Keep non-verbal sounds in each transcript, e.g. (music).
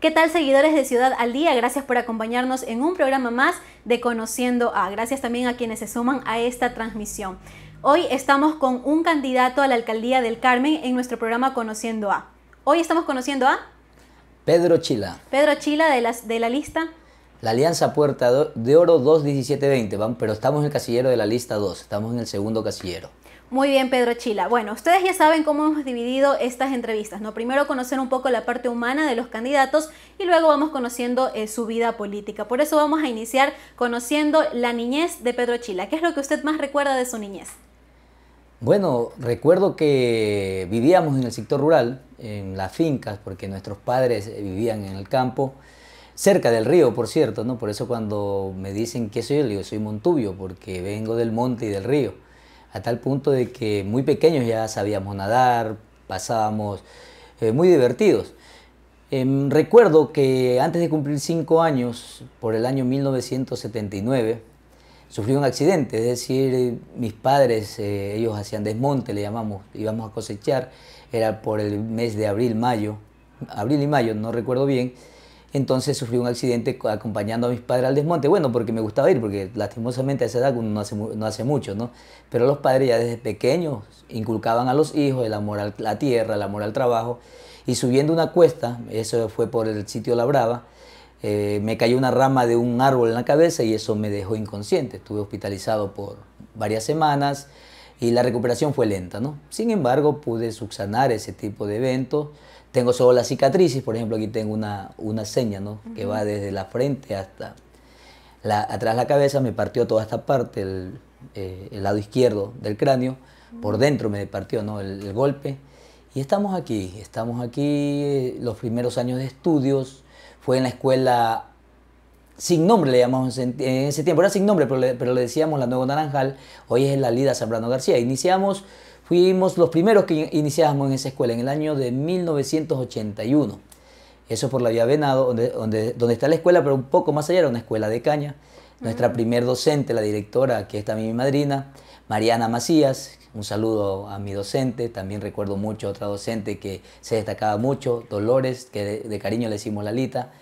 ¿Qué tal seguidores de Ciudad al Día? Gracias por acompañarnos en un programa más de Conociendo a. Gracias también a quienes se suman a esta transmisión. Hoy estamos con un candidato a la alcaldía del Carmen en nuestro programa Conociendo a. Hoy estamos conociendo a Pedro Chila. Pedro Chila de, de la lista. La Alianza Puerta de Oro 21720, pero estamos en el casillero de la lista 2, estamos en el segundo casillero. Muy bien, Pedro Chila. Bueno, ustedes ya saben cómo hemos dividido estas entrevistas, ¿no? Primero conocer un poco la parte humana de los candidatos y luego vamos conociendo eh, su vida política. Por eso vamos a iniciar conociendo la niñez de Pedro Chila. ¿Qué es lo que usted más recuerda de su niñez? Bueno, recuerdo que vivíamos en el sector rural, en las fincas, porque nuestros padres eh, vivían en el campo, cerca del río, por cierto, ¿no? Por eso cuando me dicen qué soy, yo digo, soy Montubio, porque vengo del monte y del río a tal punto de que muy pequeños ya sabíamos nadar, pasábamos eh, muy divertidos. Em, recuerdo que antes de cumplir cinco años, por el año 1979, sufrí un accidente, es decir, mis padres, eh, ellos hacían desmonte, le llamamos, íbamos a cosechar, era por el mes de abril, mayo, abril y mayo, no recuerdo bien, entonces sufrí un accidente acompañando a mis padres al desmonte. Bueno, porque me gustaba ir, porque lastimosamente a esa edad no hace, mucho, ¿no? Pero los padres ya desde pequeños inculcaban a los hijos el amor a la tierra, el amor al trabajo. Y subiendo una cuesta, eso fue por el sitio La Brava, eh, me cayó una rama de un árbol en la cabeza y eso me dejó inconsciente. Estuve hospitalizado por varias semanas y la recuperación fue lenta, ¿no? Sin embargo, pude subsanar ese tipo de eventos. Tengo solo las cicatrices, por ejemplo, aquí tengo una, una seña, ¿no? Que va desde la frente hasta atrás la cabeza, me partió toda esta parte, el, eh, lado izquierdo del cráneo, por dentro me partió, ¿no? el, golpe. Y estamos aquí, estamos aquí, eh, los primeros años de estudios, fue en la escuela sin nombre le llamamos en ese tiempo, era sin nombre, pero le, pero le decíamos la Nuevo Naranjal, hoy es la Lida Zambrano García. Iniciamos, fuimos los primeros que iniciamos en esa escuela en el año de 1981. Eso por la vía Venado, donde, donde, está la escuela, pero un poco más allá era una escuela de caña. Nuestra mm. primer docente, la directora, que es también mi madrina, Mariana Macías, un saludo a mi docente, también recuerdo mucho a otra docente que se destacaba mucho, Dolores, que de, cariño le decimos lita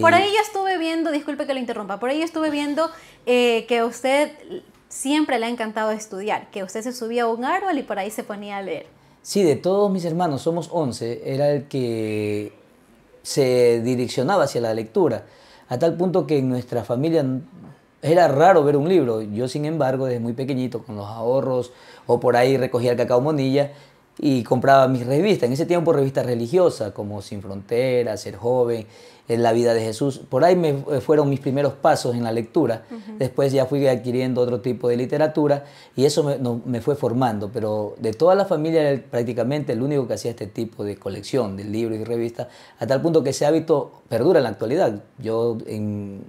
por ahí yo estuve viendo, disculpe que lo interrumpa, por ahí yo estuve viendo eh, que usted siempre le ha encantado estudiar, que usted se subía a un árbol y por ahí se ponía a leer. Sí, de todos mis hermanos, somos 11, era el que se direccionaba hacia la lectura, a tal punto que en nuestra familia era raro ver un libro. Yo, sin embargo, desde muy pequeñito, con los ahorros o por ahí recogía el cacao monilla y compraba mis revistas. En ese tiempo, revistas religiosas como Sin Fronteras, Ser Joven en la vida de Jesús. Por ahí me fueron mis primeros pasos en la lectura. Después ya fui adquiriendo otro tipo de literatura y eso me, me, fue formando. Pero de toda la familia prácticamente el único que hacía este tipo de colección de libros y revistas, a tal punto que ese hábito perdura en la actualidad. Yo en,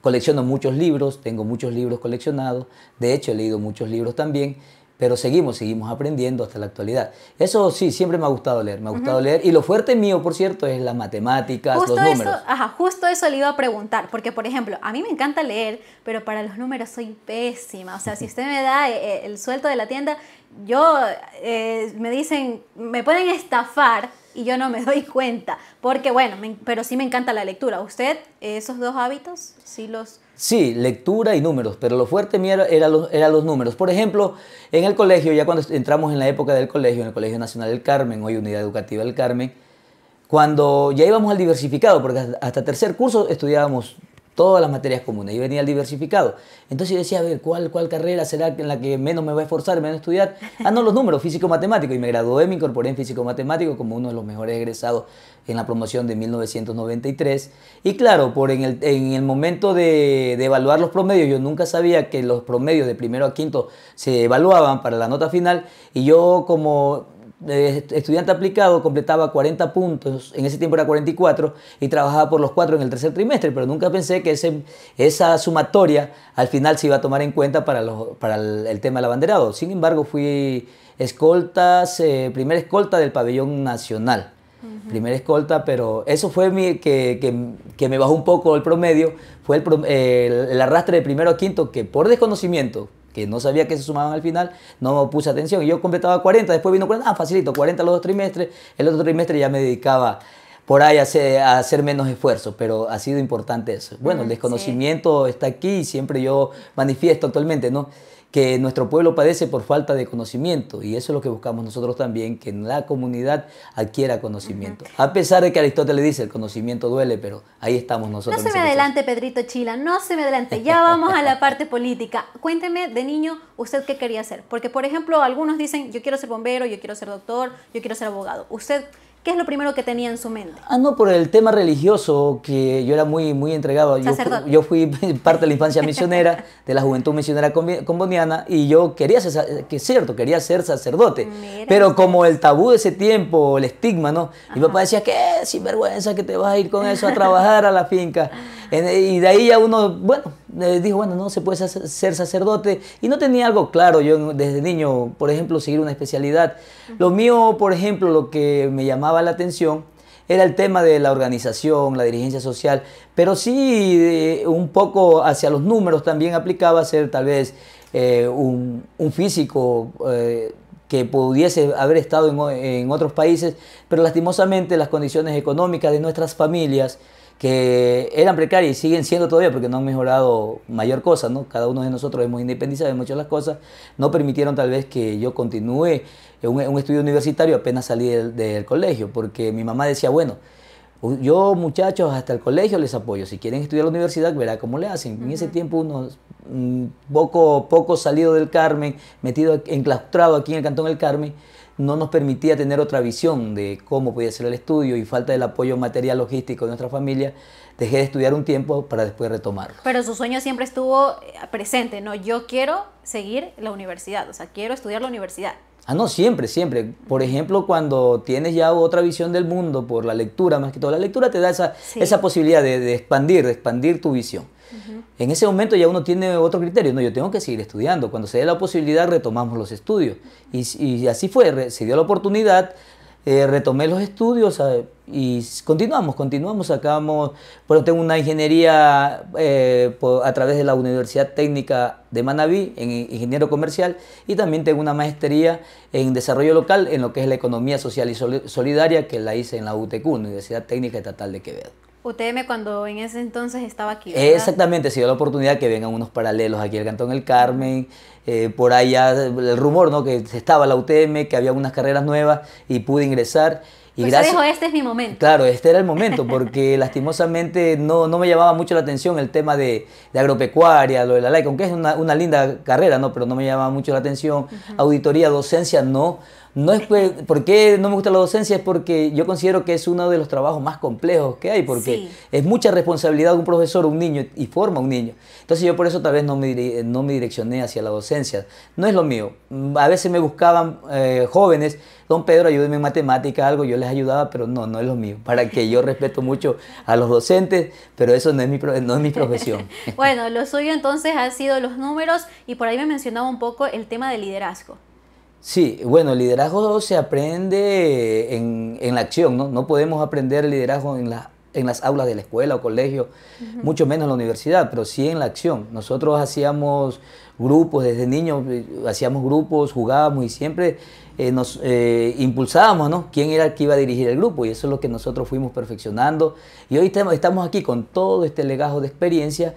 colecciono muchos libros, tengo muchos libros coleccionados, de hecho he leído muchos libros también pero seguimos, seguimos aprendiendo hasta la actualidad. Eso sí, siempre me ha gustado leer, me ha gustado leer. Y lo fuerte mío, por cierto, es las matemáticas, los números. Eso, ajá, justo eso le iba a preguntar, porque por ejemplo, a mí me encanta leer, pero para los números soy pésima. O sea, si usted me da eh, eh, el suelto de la tienda, yo eh, me dicen, me pueden estafar y yo no me doy cuenta, porque bueno, pero sí me encanta la lectura. ¿Usted esos dos hábitos sí los Sí, lectura y números, pero lo fuerte mío era, los, números. Por ejemplo, en el colegio, ya cuando entramos en la época del colegio, en el Colegio Nacional del Carmen, hoy Unidad Educativa del Carmen, cuando ya íbamos al diversificado, porque hasta tercer curso estudiábamos todas las materias comunes, y venía el diversificado. Entonces yo decía, a ver, ¿cuál, carrera será en la que menos me voy a esforzar, menos estudiar? Ah, no, los números, físico-matemático. Y me gradué, me incorporé en físico-matemático como uno de los mejores egresados en la promoción de 1993. Y claro, por en, el, momento de, evaluar los promedios, yo nunca sabía que los promedios de primero a quinto se evaluaban para la nota final y yo como eh, estudiante aplicado completaba 40 puntos, en ese tiempo era 44 y trabajaba por los cuatro en el tercer trimestre, pero nunca pensé que ese, esa sumatoria al final se iba a tomar en cuenta para, los, para el, tema del abanderado. Sin embargo, fui escoltas, primera escolta del pabellón nacional. Primera escolta, pero eso fue mi, que, que, me bajó un poco el promedio. Fue eh, el, arrastre de primero a quinto, que por desconocimiento, que no sabía que se sumaban al final, no puse atención. Yo completaba 40, después vino 40, ah, facilito, 40 los dos trimestres. El otro trimestre ya me dedicaba por ahí a hacer, menos esfuerzo, pero ha sido importante eso. Bueno, el desconocimiento está aquí y siempre yo manifiesto actualmente, ¿no? que nuestro pueblo padece por falta de conocimiento y eso es lo que buscamos nosotros también, que la comunidad adquiera conocimiento. A pesar de que Aristóteles dice el conocimiento duele, pero ahí estamos nosotros. No se me adelante, Pedrito Chila, no se me adelante, ya vamos a la (laughs) parte política. Cuénteme de niño, ¿usted qué quería hacer Porque, por ejemplo, algunos dicen, yo quiero ser bombero, yo quiero ser doctor, yo quiero ser abogado. ¿Usted ¿Qué es lo primero que tenía en su mente? Ah, no, por el tema religioso, que yo era muy, muy entregado. Yo, yo, fui (laughs) parte de la infancia misionera, de la juventud misionera comboniana, y yo quería ser, que cierto, quería ser sacerdote. pero como el tabú de ese tiempo, el estigma, ¿no? Mi papá decía, ¿qué? Sin vergüenza que te vas a ir con eso a trabajar a la finca. (laughs) y de ahí ya uno, bueno, dijo, bueno, no se puede ser sacerdote. Y no tenía algo claro yo desde niño, por ejemplo, seguir una especialidad. Lo mío, por ejemplo, lo que me llamaba la atención era el tema de la organización, la dirigencia social, pero sí un poco hacia los números también aplicaba ser tal vez eh, un, físico. Eh, que pudiese haber estado en, en, otros países, pero lastimosamente las condiciones económicas de nuestras familias que eran precarias y siguen siendo todavía porque no han mejorado mayor cosa, ¿no? Cada uno de nosotros hemos independizado de muchas las cosas, no permitieron tal vez que yo continúe un, estudio universitario apenas salí del, colegio, porque mi mamá decía, bueno, yo, muchachos, hasta el colegio les apoyo. Si quieren estudiar la universidad, verá cómo le hacen. En ese tiempo, unos mm, poco, poco salido del Carmen, metido, enclaustrado aquí en el Cantón del Carmen, no nos permitía tener otra visión de cómo podía ser el estudio y falta del apoyo material logístico de nuestra familia, dejé de estudiar un tiempo para después retomarlo. Pero su sueño siempre estuvo eh, presente, ¿no? Yo quiero seguir la universidad, o sea, quiero estudiar la universidad. Ah, no, siempre, siempre. Por ejemplo, cuando tienes ya otra visión del mundo por la lectura, más que todo, la lectura te da esa, posibilidad de, expandir, de expandir tu visión. En ese momento ya uno tiene otro criterio, no, yo tengo que seguir estudiando, cuando se dé la posibilidad retomamos los estudios. Y, así fue, se dio la oportunidad, eh, retomé los estudios ah, y continuamos, continuamos, sacamos, tengo una ingeniería eh, a través de la Universidad Técnica de Manabí en ingeniero comercial y también tengo una maestría en desarrollo local en lo que es la economía social y solidaria que la hice en la UTQ, Universidad Técnica Estatal de Quevedo. UTM cuando en ese entonces estaba aquí. Exactamente, se dio la oportunidad que vengan unos paralelos aquí al Cantón El Carmen, eh, por allá el rumor, ¿no? Que estaba la UTM, que había unas carreras nuevas y pude ingresar. Y pues gracias, este es mi momento. Claro, este era el momento, porque (laughs) lastimosamente no, no me llamaba mucho la atención el tema de, agropecuaria, lo de la ley, aunque es una, una, linda carrera, ¿no? Pero no me llamaba mucho la atención. Auditoría, docencia, no no es ¿Por qué no me gusta la docencia? Es porque yo considero que es uno de los trabajos más complejos que hay, porque es mucha responsabilidad de un profesor, un niño, y forma un niño. Entonces yo por eso tal vez no me, no me direccioné hacia la docencia. No es lo mío. A veces me buscaban eh, jóvenes, don Pedro, ayúdeme en matemática, algo, yo les ayudaba, pero no, no es lo mío. Para que yo respeto mucho a los docentes, pero eso no es mi, no es mi profesión. (laughs) bueno, lo suyo entonces han sido los números y por ahí me mencionaba un poco el tema del liderazgo. Sí, bueno, el liderazgo se aprende en, la acción, ¿no? No podemos aprender el liderazgo en, en las aulas de la escuela o colegio, mucho menos en la universidad, pero sí en la acción. Nosotros hacíamos grupos desde niños, hacíamos grupos, jugábamos y siempre eh, nos eh, impulsábamos, ¿no? ¿Quién era el que iba a dirigir el grupo? Y eso es lo que nosotros fuimos perfeccionando. Y hoy estamos aquí con todo este legajo de experiencia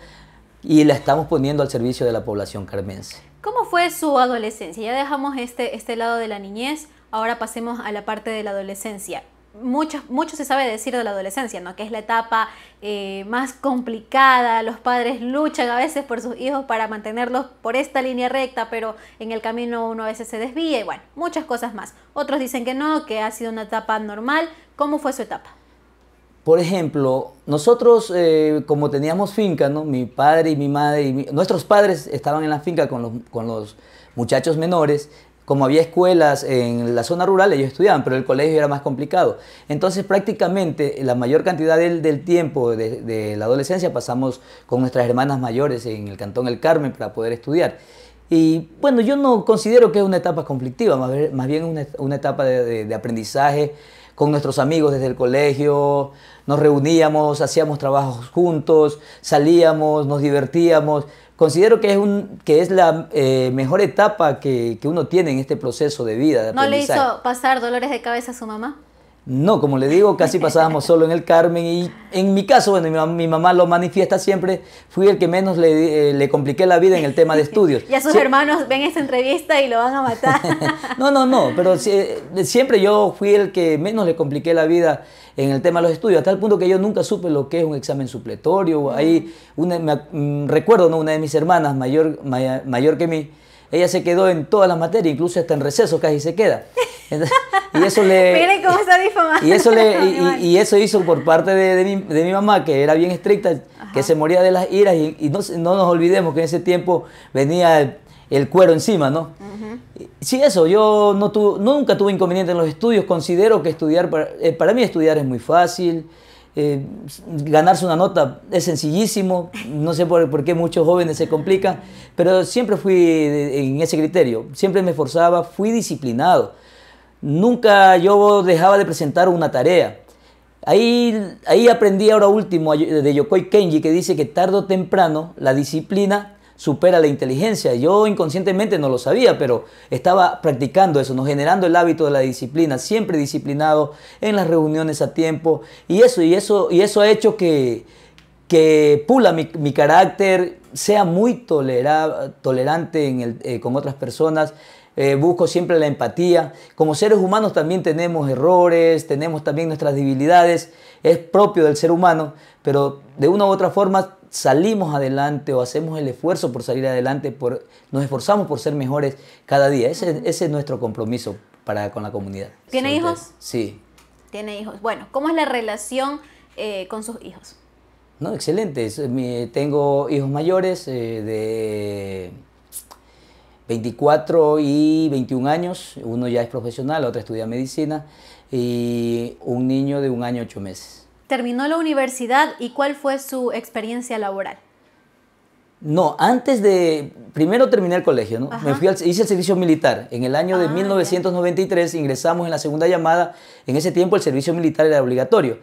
y la estamos poniendo al servicio de la población carmense. ¿Cómo fue su adolescencia? Ya dejamos este, este lado de la niñez, ahora pasemos a la parte de la adolescencia. Mucho, mucho, se sabe decir de la adolescencia, ¿no? Que es la etapa eh, más complicada, los padres luchan a veces por sus hijos para mantenerlos por esta línea recta, pero en el camino uno a veces se desvía y bueno, muchas cosas más. Otros dicen que no, que ha sido una etapa normal. ¿Cómo fue su etapa? Por ejemplo, nosotros eh, como teníamos finca, ¿no? mi padre y mi madre, y nuestros padres estaban en la finca con los, muchachos menores, como había escuelas en la zona rural, ellos estudiaban, pero el colegio era más complicado. Entonces prácticamente la mayor cantidad del, tiempo de, la adolescencia pasamos con nuestras hermanas mayores en el Cantón El Carmen para poder estudiar. Y bueno, yo no considero que es una etapa conflictiva, más, bien una, etapa de aprendizaje con nuestros amigos desde el colegio, nos reuníamos, hacíamos trabajos juntos, salíamos, nos divertíamos. Considero que es, un, que es la eh, mejor etapa que, uno tiene en este proceso de vida. ¿No le hizo pasar dolores de cabeza a su mamá? No, como le digo, casi pasábamos solo en el Carmen y en mi caso, bueno, mi, mamá, lo manifiesta siempre, fui el que menos le, eh, compliqué la vida en el tema de (laughs) estudios. y a sus hermanos ven esta entrevista y lo van a matar. (laughs) no, no, no, pero siempre yo fui el que menos le compliqué la vida en el tema de los estudios, hasta el punto que yo nunca supe lo que es un examen supletorio. Ahí una, me, mm, recuerdo ¿no? una de mis hermanas, mayor, mayor, que mí, ella se quedó en todas las materias, incluso hasta en receso casi se queda. y eso le (laughs) Miren cómo está Y eso le y, eso hizo por parte de, de, mi, mamá que era bien estricta, que se moría de las iras y, y no, no, nos olvidemos que en ese tiempo venía el cuero encima, ¿no? Sí, eso, yo no nunca tuve inconveniente en los estudios, considero que estudiar, para, eh, mí estudiar es muy fácil, eh, ganarse una nota es sencillísimo, no sé por, por, qué muchos jóvenes se complican, pero siempre fui en ese criterio, siempre me esforzaba, fui disciplinado, nunca yo dejaba de presentar una tarea. Ahí, ahí aprendí ahora último de Yokoi Kenji que dice que tarde o temprano la disciplina supera la inteligencia. Yo inconscientemente no lo sabía, pero estaba practicando eso, ¿no? generando el hábito de la disciplina, siempre disciplinado en las reuniones a tiempo. Y eso, y eso, y eso ha hecho que, que pula mi, carácter, sea muy tolerante en el, eh, con otras personas. Eh, busco siempre la empatía. Como seres humanos también tenemos errores, tenemos también nuestras debilidades, es propio del ser humano, pero de una u otra forma salimos adelante o hacemos el esfuerzo por salir adelante, por, nos esforzamos por ser mejores cada día. Ese, es nuestro compromiso para, con la comunidad. ¿Tiene hijos? Sí. Tiene hijos. Bueno, ¿cómo es la relación eh, con sus hijos? No, excelente. Eh, tengo hijos mayores eh, de 24 y 21 años. Uno ya es profesional, la otra estudia medicina. Y un niño de un año, ocho meses terminó la universidad y cuál fue su experiencia laboral? No, antes de, primero terminé el colegio, ¿no? Me fui al, hice el servicio militar. En el año de 1993 ah, ingresamos en la segunda llamada. En ese tiempo el servicio militar era obligatorio.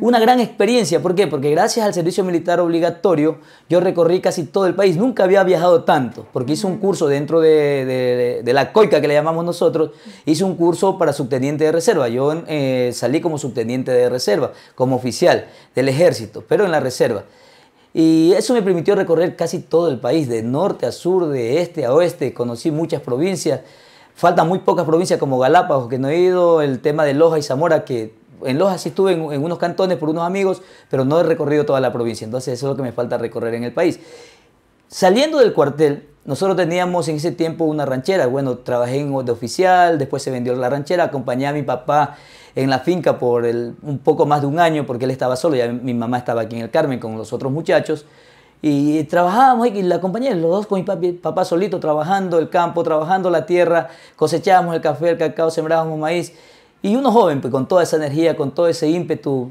Una gran experiencia, ¿por qué? Porque gracias al servicio militar obligatorio yo recorrí casi todo el país, nunca había viajado tanto, porque hice un curso dentro de, la COICA que le llamamos nosotros, hice un curso para subteniente de reserva, yo eh, salí como subteniente de reserva, como oficial del ejército, pero en la reserva. Y eso me permitió recorrer casi todo el país, de norte a sur, de este a oeste, conocí muchas provincias. Faltan muy pocas provincias como Galápagos, que no he ido, el tema de Loja y Zamora, que en Loja sí estuve en, unos cantones por unos amigos, pero no he recorrido toda la provincia. Entonces eso es lo que me falta recorrer en el país. Saliendo del cuartel, nosotros teníamos en ese tiempo una ranchera. Bueno, trabajé en de oficial, después se vendió la ranchera, acompañé a mi papá en la finca por un poco más de un año porque él estaba solo, ya mi mamá estaba aquí en el Carmen con los otros muchachos. Y trabajábamos y la acompañé, los dos con mi papá solito, trabajando el campo, trabajando la tierra, cosechábamos el café, el cacao, sembrábamos maíz. Y uno joven, pues, con toda esa energía, con todo ese ímpetu,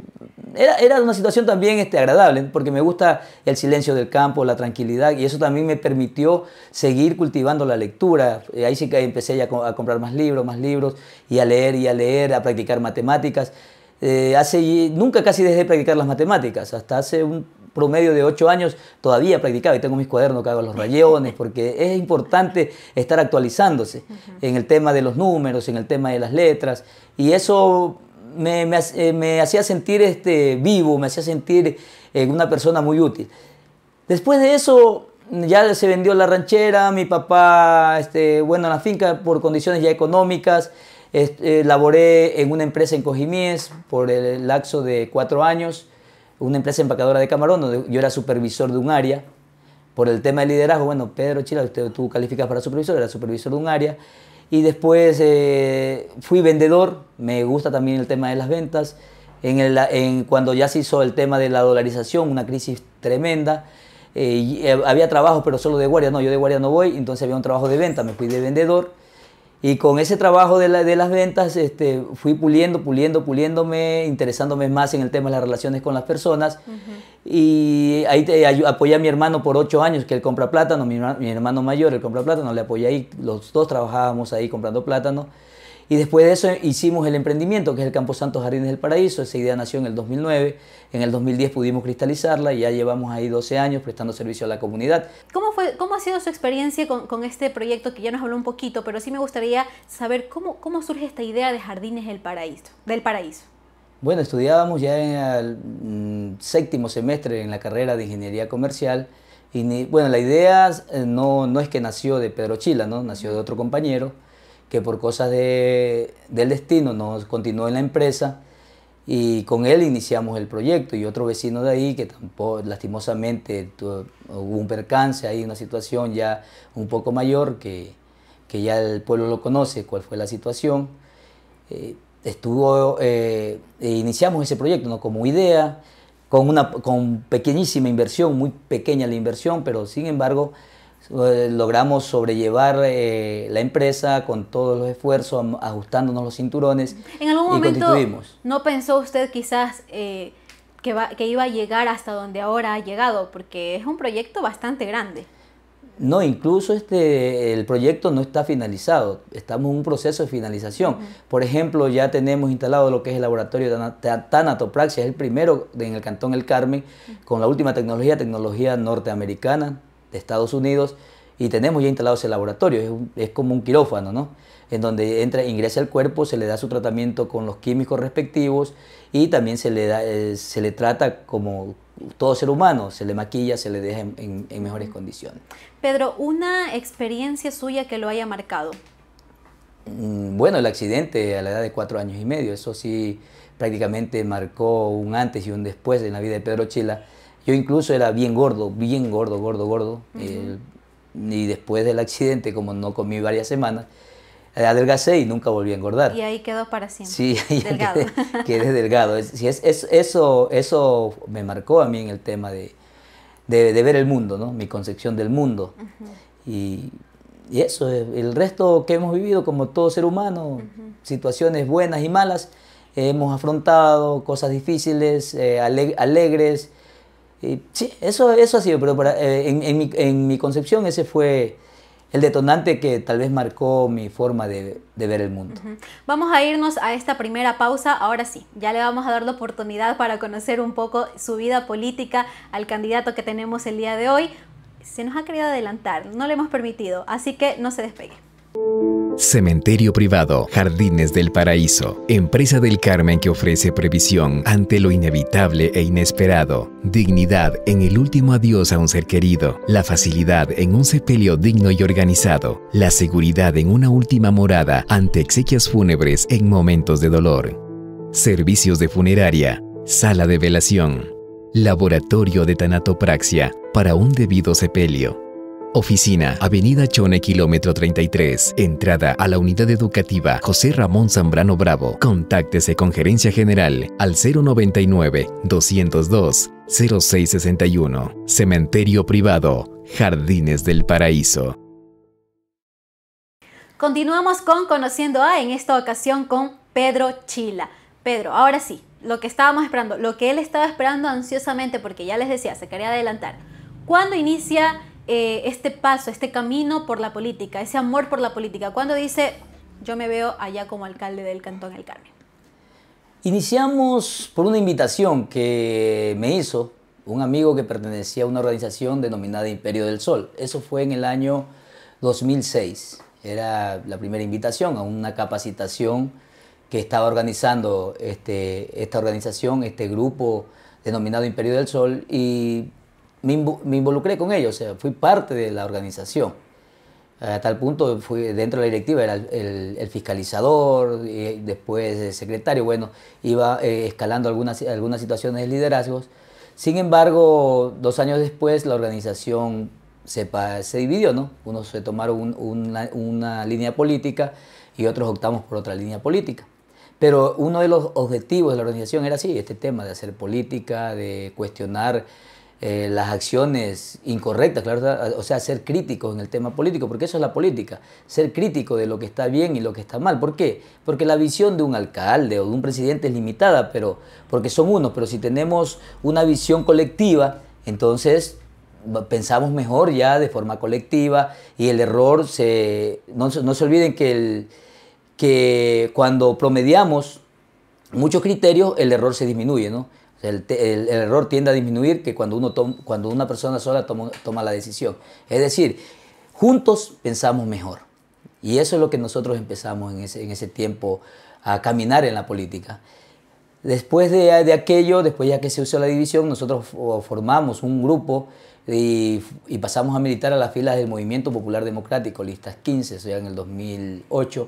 era, una situación también este, agradable, porque me gusta el silencio del campo, la tranquilidad, y eso también me permitió seguir cultivando la lectura. Eh, ahí sí que empecé a comprar más libros, más libros, y a leer, y a leer, a practicar matemáticas. Eh, nunca casi dejé de practicar las matemáticas, hasta hace un promedio de 8 años, todavía practicaba y tengo mis cuadernos que hago los rayones, porque es importante estar actualizándose en el tema de los números, en el tema de las letras, y eso me, me, eh, hacía sentir este, vivo, me hacía sentir eh, una persona muy útil. Después de eso, ya se vendió la ranchera, mi papá, este, bueno, la finca por condiciones ya económicas, eh, laboré en una empresa en Cojimíes por el laxo de cuatro años, una empresa empacadora de camarón, yo era supervisor de un área. Por el tema de liderazgo, bueno, Pedro Chila, usted, tú calificas para supervisor, era supervisor de un área. Y después eh, fui vendedor, me gusta también el tema de las ventas. En, el, en cuando ya se hizo el tema de la dolarización, una crisis tremenda, eh, eh, había trabajo pero solo de guardia. No, yo de guardia no voy, entonces había un trabajo de venta, me fui de vendedor y con ese trabajo de, de las ventas este, fui puliendo, puliendo, puliéndome, interesándome más en el tema de las relaciones con las personas. Y ahí apoyé a mi hermano por ocho años, que él compra plátano, mi, mi hermano mayor, él compra plátano, le apoyé ahí, los dos trabajábamos ahí comprando plátano. Y después de eso hicimos el emprendimiento, que es el Campo Santos Jardines del Paraíso. Esa idea nació en el 2009. En el 2010 pudimos cristalizarla y ya llevamos ahí 12 años prestando servicio a la comunidad. ¿Cómo, fue, cómo ha sido su experiencia con, con este proyecto que ya nos habló un poquito, pero sí me gustaría saber cómo, cómo surge esta idea de Jardines del Paraíso? Del paraíso? Bueno, estudiábamos ya en el mm, séptimo semestre en la carrera de Ingeniería Comercial. Y bueno, la idea eh, no, no es que nació de Pedro Chila, ¿no? nació de otro compañero que por cosas de, del destino nos continuó en la empresa y con él iniciamos el proyecto y otro vecino de ahí que tampoco lastimosamente hubo un percance ahí una situación ya un poco mayor que, que ya el pueblo lo conoce cuál fue la situación eh, estuvo eh, e iniciamos ese proyecto ¿no? como idea con una con pequeñísima inversión muy pequeña la inversión pero sin embargo eh, logramos sobrellevar eh, la empresa con todos los esfuerzos, ajustándonos los cinturones. En algún momento no pensó usted quizás eh, que, iba a llegar hasta donde ahora ha llegado, porque es un proyecto bastante grande. No, incluso este, el proyecto no está finalizado, estamos en un proceso de finalización. Por ejemplo, ya tenemos instalado lo que es el laboratorio de tanatopraxia, es el primero en el Cantón El Carmen, con la última tecnología, tecnología norteamericana, Estados Unidos y tenemos ya instalado ese laboratorio, es, como un quirófano, ¿no? En donde entra, ingresa el cuerpo, se le da su tratamiento con los químicos respectivos y también se le, da, eh, se le trata como todo ser humano, se le maquilla, se le deja en, mejores condiciones. Pedro, ¿una experiencia suya que lo haya marcado? Mm, bueno, el accidente a la edad de cuatro años y medio, eso sí prácticamente marcó un antes y un después en la vida de Pedro Chila yo incluso era bien gordo, bien gordo, gordo, gordo. Eh, y después del accidente, como no comí varias semanas, adelgacé y nunca volví a engordar. Y ahí quedó para siempre. Sí, delgado. (laughs) Quedé, delgado. (laughs) Es, es, eso, eso me marcó a mí en el tema de, de, ver el mundo, ¿no? mi concepción del mundo. y, eso, el resto que hemos vivido como todo ser humano, situaciones buenas y malas, hemos afrontado cosas difíciles, eh, alegres, sí, eso, eso ha sido, pero eh, en, mi, concepción ese fue el detonante que tal vez marcó mi forma de, ver el mundo. Vamos a irnos a esta primera pausa. Ahora sí, ya le vamos a dar la oportunidad para conocer un poco su vida política al candidato que tenemos el día de hoy. Se nos ha querido adelantar, no le hemos permitido, así que no se despegue. Cementerio Privado, Jardines del Paraíso, empresa del Carmen que ofrece previsión ante lo inevitable e inesperado, dignidad en el último adiós a un ser querido, la facilidad en un sepelio digno y organizado, la seguridad en una última morada ante exequias fúnebres en momentos de dolor. Servicios de funeraria, sala de velación, laboratorio de tanatopraxia para un debido sepelio Oficina, Avenida Chone, kilómetro 33. Entrada a la Unidad Educativa José Ramón Zambrano Bravo. Contáctese con Gerencia General al 099-202-0661. Cementerio Privado, Jardines del Paraíso. Continuamos con Conociendo A, en esta ocasión con Pedro Chila. Pedro, ahora sí, lo que estábamos esperando, lo que él estaba esperando ansiosamente, porque ya les decía, se quería adelantar. ¿Cuándo inicia eh, este paso, este camino por la política, ese amor por la política? ¿Cuándo dice, yo me veo allá como alcalde del Cantón El Carmen? Iniciamos por una invitación que me hizo un amigo que pertenecía a una organización denominada Imperio del Sol. Eso fue en el año 2006. Era la primera invitación a una capacitación que estaba organizando este, esta organización, este grupo denominado Imperio del Sol, y me, involucré con ellos, o sea, fui parte de la organización. A tal punto fui dentro de la directiva, era el, fiscalizador, y después el secretario, bueno, iba eh, escalando algunas, algunas situaciones de liderazgos. Sin embargo, dos años después la organización se, se dividió, ¿no? Unos se tomaron una, una, línea política y otros optamos por otra línea política. Pero uno de los objetivos de la organización era así, este tema de hacer política, de cuestionar eh, las acciones incorrectas, claro, o sea, ser crítico en el tema político, porque eso es la política, ser crítico de lo que está bien y lo que está mal. ¿Por qué? Porque la visión de un alcalde o de un presidente es limitada, pero porque son unos, pero si tenemos una visión colectiva, entonces pensamos mejor ya de forma colectiva y el error se no, se olviden que el que cuando promediamos muchos criterios el error se disminuye, ¿no? El, error tiende a disminuir que cuando, uno cuando una persona sola toma, toma, la decisión. Es decir, juntos pensamos mejor. Y eso es lo que nosotros empezamos en ese, tiempo a caminar en la política. Después de, aquello, después ya que se usó la división, nosotros formamos un grupo y, pasamos a militar a las filas del Movimiento Popular Democrático, listas 15, o sea, en el 2008.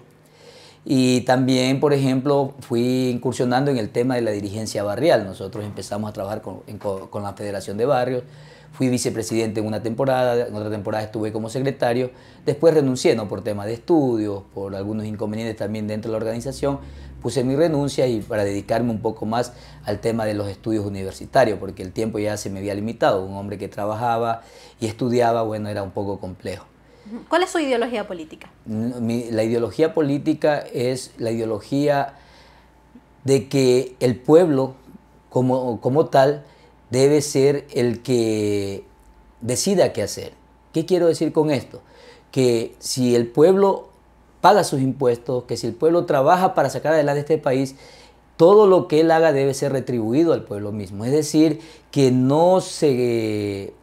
Y también, por ejemplo, fui incursionando en el tema de la dirigencia barrial. Nosotros empezamos a trabajar con, la Federación de Barrios. Fui vicepresidente en una temporada, en otra temporada estuve como secretario. Después renuncié, Por temas de estudios, por algunos inconvenientes también dentro de la organización. Puse mi renuncia y para dedicarme un poco más al tema de los estudios universitarios, porque el tiempo ya se me había limitado. Un hombre que trabajaba y estudiaba, bueno, era un poco complejo. ¿Cuál es su ideología política? la ideología política es la ideología de que el pueblo como, como tal debe ser el que decida qué hacer. ¿Qué quiero decir con esto? Que si el pueblo paga sus impuestos, que si el pueblo trabaja para sacar adelante este país, todo lo que él haga debe ser retribuido al pueblo mismo. Es decir, que no se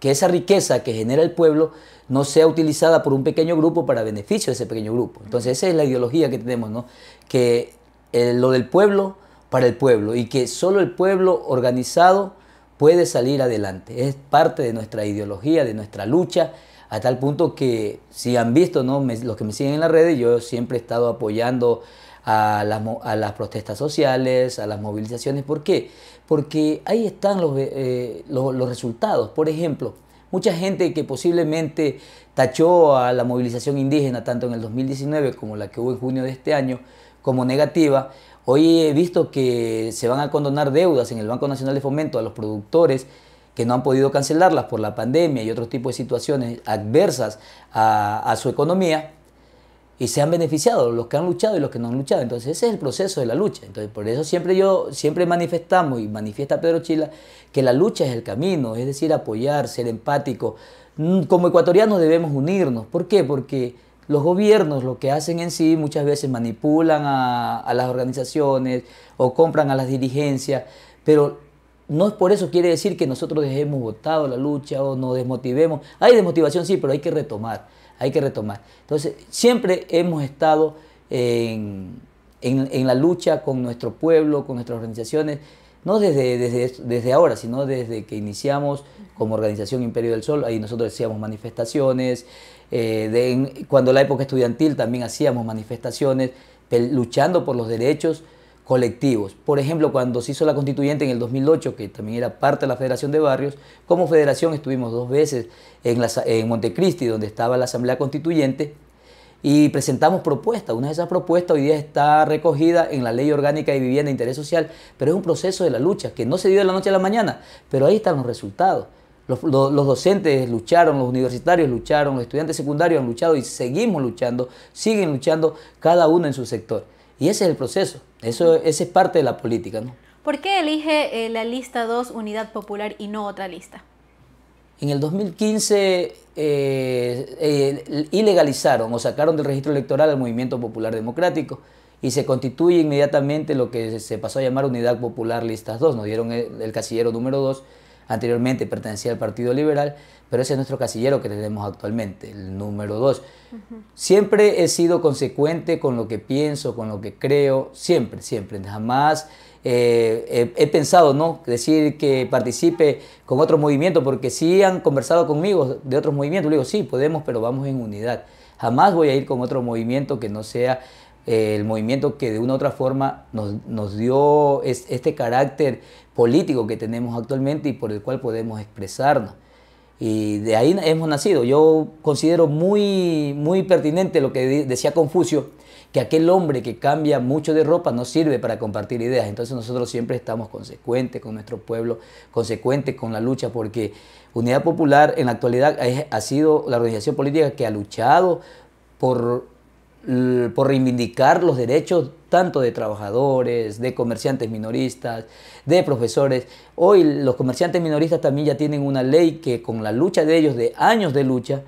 que esa riqueza que genera el pueblo no sea utilizada por un pequeño grupo para beneficio de ese pequeño grupo. Entonces esa es la ideología que tenemos, ¿no? Que eh, lo del pueblo para el pueblo y que solo el pueblo organizado puede salir adelante. Es parte de nuestra ideología, de nuestra lucha, a tal punto que si han visto, ¿no? los que me siguen en las redes, yo siempre he estado apoyando a las, a las protestas sociales, a las movilizaciones. ¿Por qué? porque ahí están eh, los, los, resultados. Por ejemplo, mucha gente que posiblemente tachó a la movilización indígena, tanto en el 2019 como la que hubo en junio de este año, como negativa, hoy he visto que se van a condonar deudas en el Banco Nacional de Fomento a los productores que no han podido cancelarlas por la pandemia y otro tipo de situaciones adversas a su economía y se han beneficiado los que han luchado y los que no han luchado. Entonces ese es el proceso de la lucha. Entonces por eso siempre yo, siempre manifestamos y manifiesta Pedro Chila que la lucha es el camino, es decir, apoyar, ser empático. Mm, como ecuatorianos debemos unirnos. ¿Por qué? Porque los gobiernos lo que hacen en sí muchas veces manipulan a, las organizaciones o compran a las dirigencias, pero no es por eso quiere decir que nosotros dejemos votado la lucha o nos desmotivemos. Hay desmotivación sí, pero hay que retomar hay que retomar. Entonces, siempre hemos estado en, la lucha con nuestro pueblo, con nuestras organizaciones, no desde, ahora, sino desde que iniciamos como organización Imperio del Sol, ahí nosotros hacíamos manifestaciones, eh, de, cuando la época estudiantil también hacíamos manifestaciones, luchando por los derechos colectivos. Por ejemplo, cuando se hizo la constituyente en el 2008, que también era parte de la Federación de Barrios, como federación estuvimos dos veces en, Montecristi, donde estaba la Asamblea Constituyente, y presentamos propuestas. Una de esas propuestas hoy día está recogida en la Ley Orgánica de Vivienda e Interés Social, pero es un proceso de la lucha que no se dio de la noche a la mañana, pero ahí están los resultados. Los, los, docentes lucharon, los universitarios lucharon, los estudiantes secundarios han luchado y seguimos luchando, siguen luchando cada uno en su sector. Y ese es el proceso. Eso, esa es parte de la política, ¿no? ¿Por qué elige eh, la lista 2 Unidad Popular y no otra lista? En el 2015 eh, eh, ilegalizaron o sacaron del registro electoral al Movimiento Popular Democrático y se constituye inmediatamente lo que se pasó a llamar Unidad Popular Listas 2. Nos dieron el, el casillero número 2 anteriormente pertenecía al Partido Liberal, pero ese es nuestro casillero que tenemos actualmente, el número dos. Siempre he sido consecuente con lo que pienso, con lo que creo, siempre, siempre, jamás. Eh, he, pensado, ¿no? Decir que participe con otro movimiento, porque si han conversado conmigo de otros movimientos. Le digo, sí, podemos, pero vamos en unidad. Jamás voy a ir con otro movimiento que no sea el movimiento que de una u otra forma nos, dio este carácter político que tenemos actualmente y por el cual podemos expresarnos. Y de ahí hemos nacido. Yo considero muy, muy pertinente lo que decía Confucio, que aquel hombre que cambia mucho de ropa no sirve para compartir ideas. Entonces nosotros siempre estamos consecuentes con nuestro pueblo, consecuentes con la lucha, porque Unidad Popular en la actualidad ha sido la organización política que ha luchado por por reivindicar los derechos tanto de trabajadores, de comerciantes minoristas, de profesores. Hoy los comerciantes minoristas también ya tienen una ley que con la lucha de ellos, de años de lucha,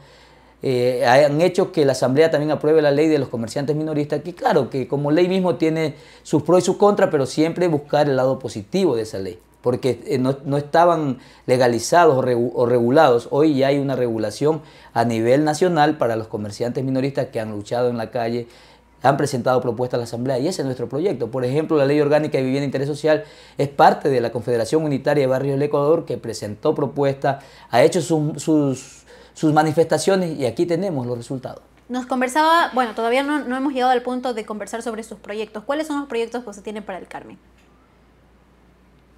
eh, han hecho que la Asamblea también apruebe la ley de los comerciantes minoristas, que claro, que como ley mismo tiene sus pros y sus contras, pero siempre buscar el lado positivo de esa ley porque eh, no, estaban legalizados o, regulados. Hoy ya hay una regulación a nivel nacional para los comerciantes minoristas que han luchado en la calle, han presentado propuestas a la Asamblea y ese es nuestro proyecto. Por ejemplo, la Ley Orgánica de Vivienda de Interés Social es parte de la Confederación Unitaria de Barrios del Ecuador que presentó propuestas, ha hecho sus, manifestaciones y aquí tenemos los resultados nos conversaba, bueno, todavía no, no, hemos llegado al punto de conversar sobre sus proyectos. ¿Cuáles son los proyectos que usted tiene para el Carmen?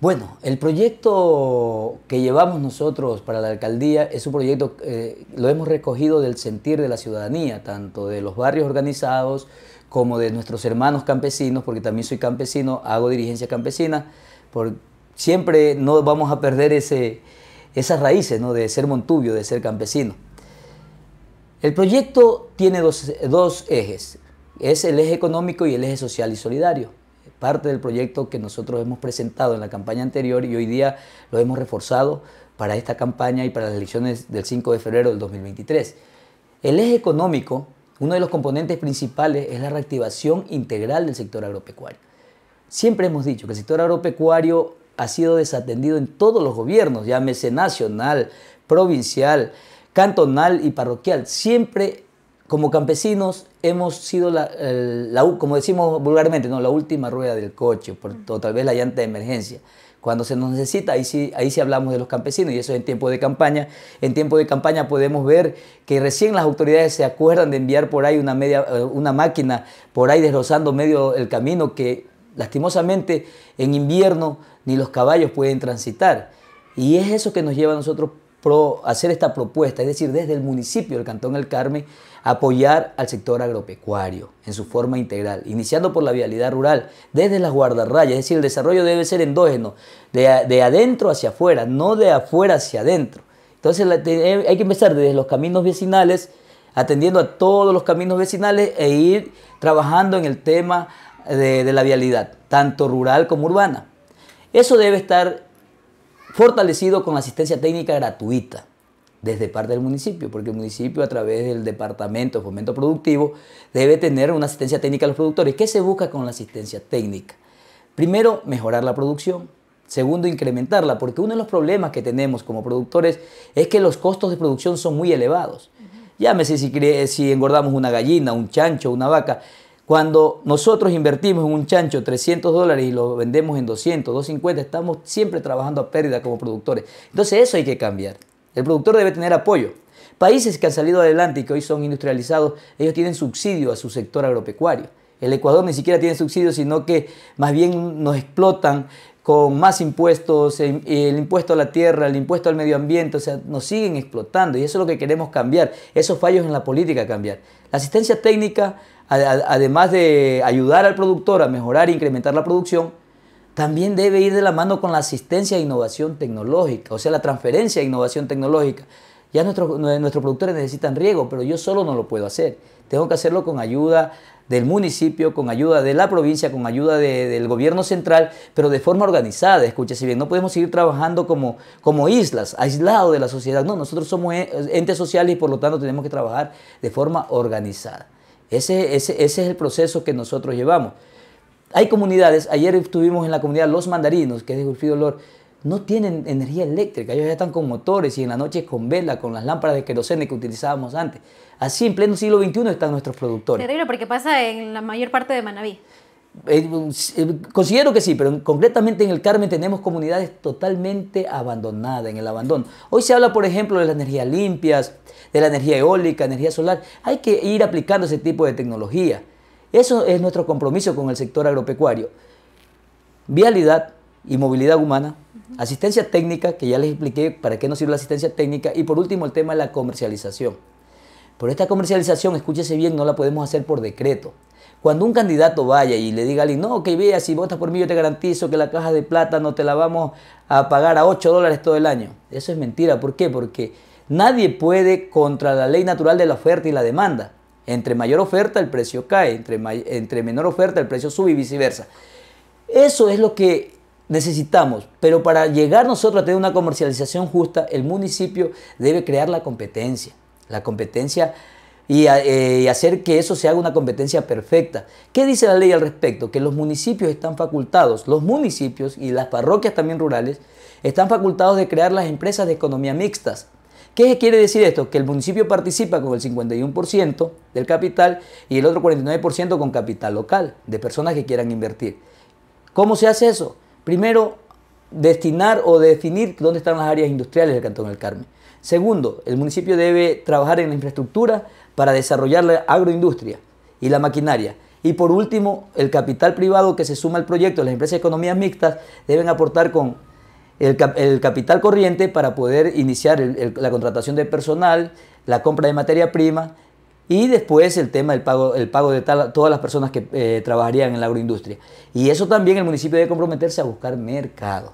Bueno, el proyecto que llevamos nosotros para la alcaldía es un proyecto, que eh, lo hemos recogido del sentir de la ciudadanía, tanto de los barrios organizados como de nuestros hermanos campesinos, porque también soy campesino, hago dirigencia campesina, por, siempre no vamos a perder esas raíces de ser montubio, de ser campesino. El proyecto tiene dos ejes, es el eje económico y el eje social y solidario parte del proyecto que nosotros hemos presentado en la campaña anterior y hoy día lo hemos reforzado para esta campaña y para las elecciones del 5 de febrero del 2023. El eje económico, uno de los componentes principales es la reactivación integral del sector agropecuario. Siempre hemos dicho que el sector agropecuario ha sido desatendido en todos los gobiernos, llámese nacional, provincial, cantonal y parroquial. Siempre como campesinos hemos sido, como decimos vulgarmente, no, la última rueda del coche, mm. o tal vez la llanta de emergencia. Cuando se nos necesita, ahí sí, ahí sí hablamos de los campesinos, y eso es en tiempo de campaña. En tiempo de campaña podemos ver que recién las autoridades se acuerdan de enviar por ahí una, media, eh, una máquina, por ahí desrozando medio el camino que lastimosamente en invierno ni los caballos pueden transitar. Y es eso que nos lleva a nosotros pro hacer esta propuesta, es decir, desde el municipio del Cantón El Carmen, Apoyar al sector agropecuario en su forma integral, iniciando por la vialidad rural, desde las guardarrayas, es decir, el desarrollo debe ser endógeno, de, adentro hacia afuera, no de afuera hacia adentro. Entonces eh, hay que empezar desde los caminos vecinales, atendiendo a todos los caminos vecinales e ir trabajando en el tema de, la vialidad, tanto rural como urbana. Eso debe estar fortalecido con asistencia técnica gratuita desde parte del municipio, porque el municipio a través del Departamento de Fomento Productivo debe tener una asistencia técnica a los productores. ¿Qué se busca con la asistencia técnica? Primero, mejorar la producción. Segundo, incrementarla, porque uno de los problemas que tenemos como productores es que los costos de producción son muy elevados. Llámese si, si engordamos una gallina, un chancho, una vaca. Cuando nosotros invertimos en un chancho 300 dólares y lo vendemos en 200, 250, estamos siempre trabajando a pérdida como productores. Entonces eso hay que cambiar. El productor debe tener apoyo. Países que han salido adelante y que hoy son industrializados, ellos tienen subsidio a su sector agropecuario. El Ecuador ni siquiera tiene subsidio, sino que más bien nos explotan con más impuestos, el impuesto a la tierra, el impuesto al medio ambiente, o sea, nos siguen explotando y eso es lo que queremos cambiar, esos fallos en la política cambiar. La asistencia técnica, además de ayudar al productor a mejorar e incrementar la producción, también debe ir de la mano con la asistencia a e innovación tecnológica, o sea, la transferencia a e innovación tecnológica. Ya nuestros, productores necesitan riego, pero yo solo no lo puedo hacer. Tengo que hacerlo con ayuda del municipio, con ayuda de la provincia, con ayuda del gobierno central, pero de forma organizada. Escúchese si bien no podemos seguir trabajando como, como islas, aislados de la sociedad, no, nosotros somos e, entes sociales y por lo tanto tenemos que trabajar de forma organizada. ese es el proceso que nosotros llevamos. Hay comunidades, ayer estuvimos en la comunidad Los Mandarinos, que es el frío Olor, no tienen energía eléctrica, ellos ya están con motores y en la noche con vela, con las lámparas de queroseno que utilizábamos antes. Así en pleno siglo XXI están nuestros productores. Terrible, porque pasa en la mayor parte de Manaví. Eh, eh, considero que sí, pero concretamente en el Carmen tenemos comunidades totalmente abandonadas, en el abandono. Hoy se habla, por ejemplo, de las energías limpias, de la energía eólica, energía solar. Hay que ir aplicando ese tipo de tecnología. Eso es nuestro compromiso con el sector agropecuario. Vialidad y movilidad humana, asistencia técnica, que ya les expliqué para qué nos sirve la asistencia técnica, y por último el tema de la comercialización. Pero esta comercialización, escúchese bien, no la podemos hacer por decreto. Cuando un candidato vaya y le diga a alguien, no, que vea, si votas por mí yo te garantizo que la caja de plátano te la vamos a pagar a 8 dólares todo el año. Eso es mentira. ¿Por qué? Porque nadie puede contra la ley natural de la oferta y la demanda. Entre mayor oferta el precio cae, entre, entre menor oferta el precio sube y viceversa. Eso es lo que necesitamos, pero para llegar nosotros a tener una comercialización justa, el municipio debe crear la competencia. La competencia eh, y, hacer que eso se haga una competencia perfecta. ¿Qué dice la ley al respecto? Que los municipios están facultados, los municipios y las parroquias también rurales están facultados de crear las empresas de economía mixtas. ¿Qué quiere decir esto? Que el municipio participa con el 51% del capital y el otro 49% con capital local, de personas que quieran invertir. ¿Cómo se hace eso? Primero, destinar o definir dónde están las áreas industriales del Cantón del Carmen. Segundo, el municipio debe trabajar en la infraestructura para desarrollar la agroindustria y la maquinaria. Y por último, el capital privado que se suma al proyecto, las empresas de economías mixtas, deben aportar con el, capital corriente para poder iniciar la contratación de personal, la compra de materia prima y después el tema del pago, el pago de todas las personas que eh, trabajarían en la agroindustria. Y eso también el municipio debe comprometerse a buscar mercado.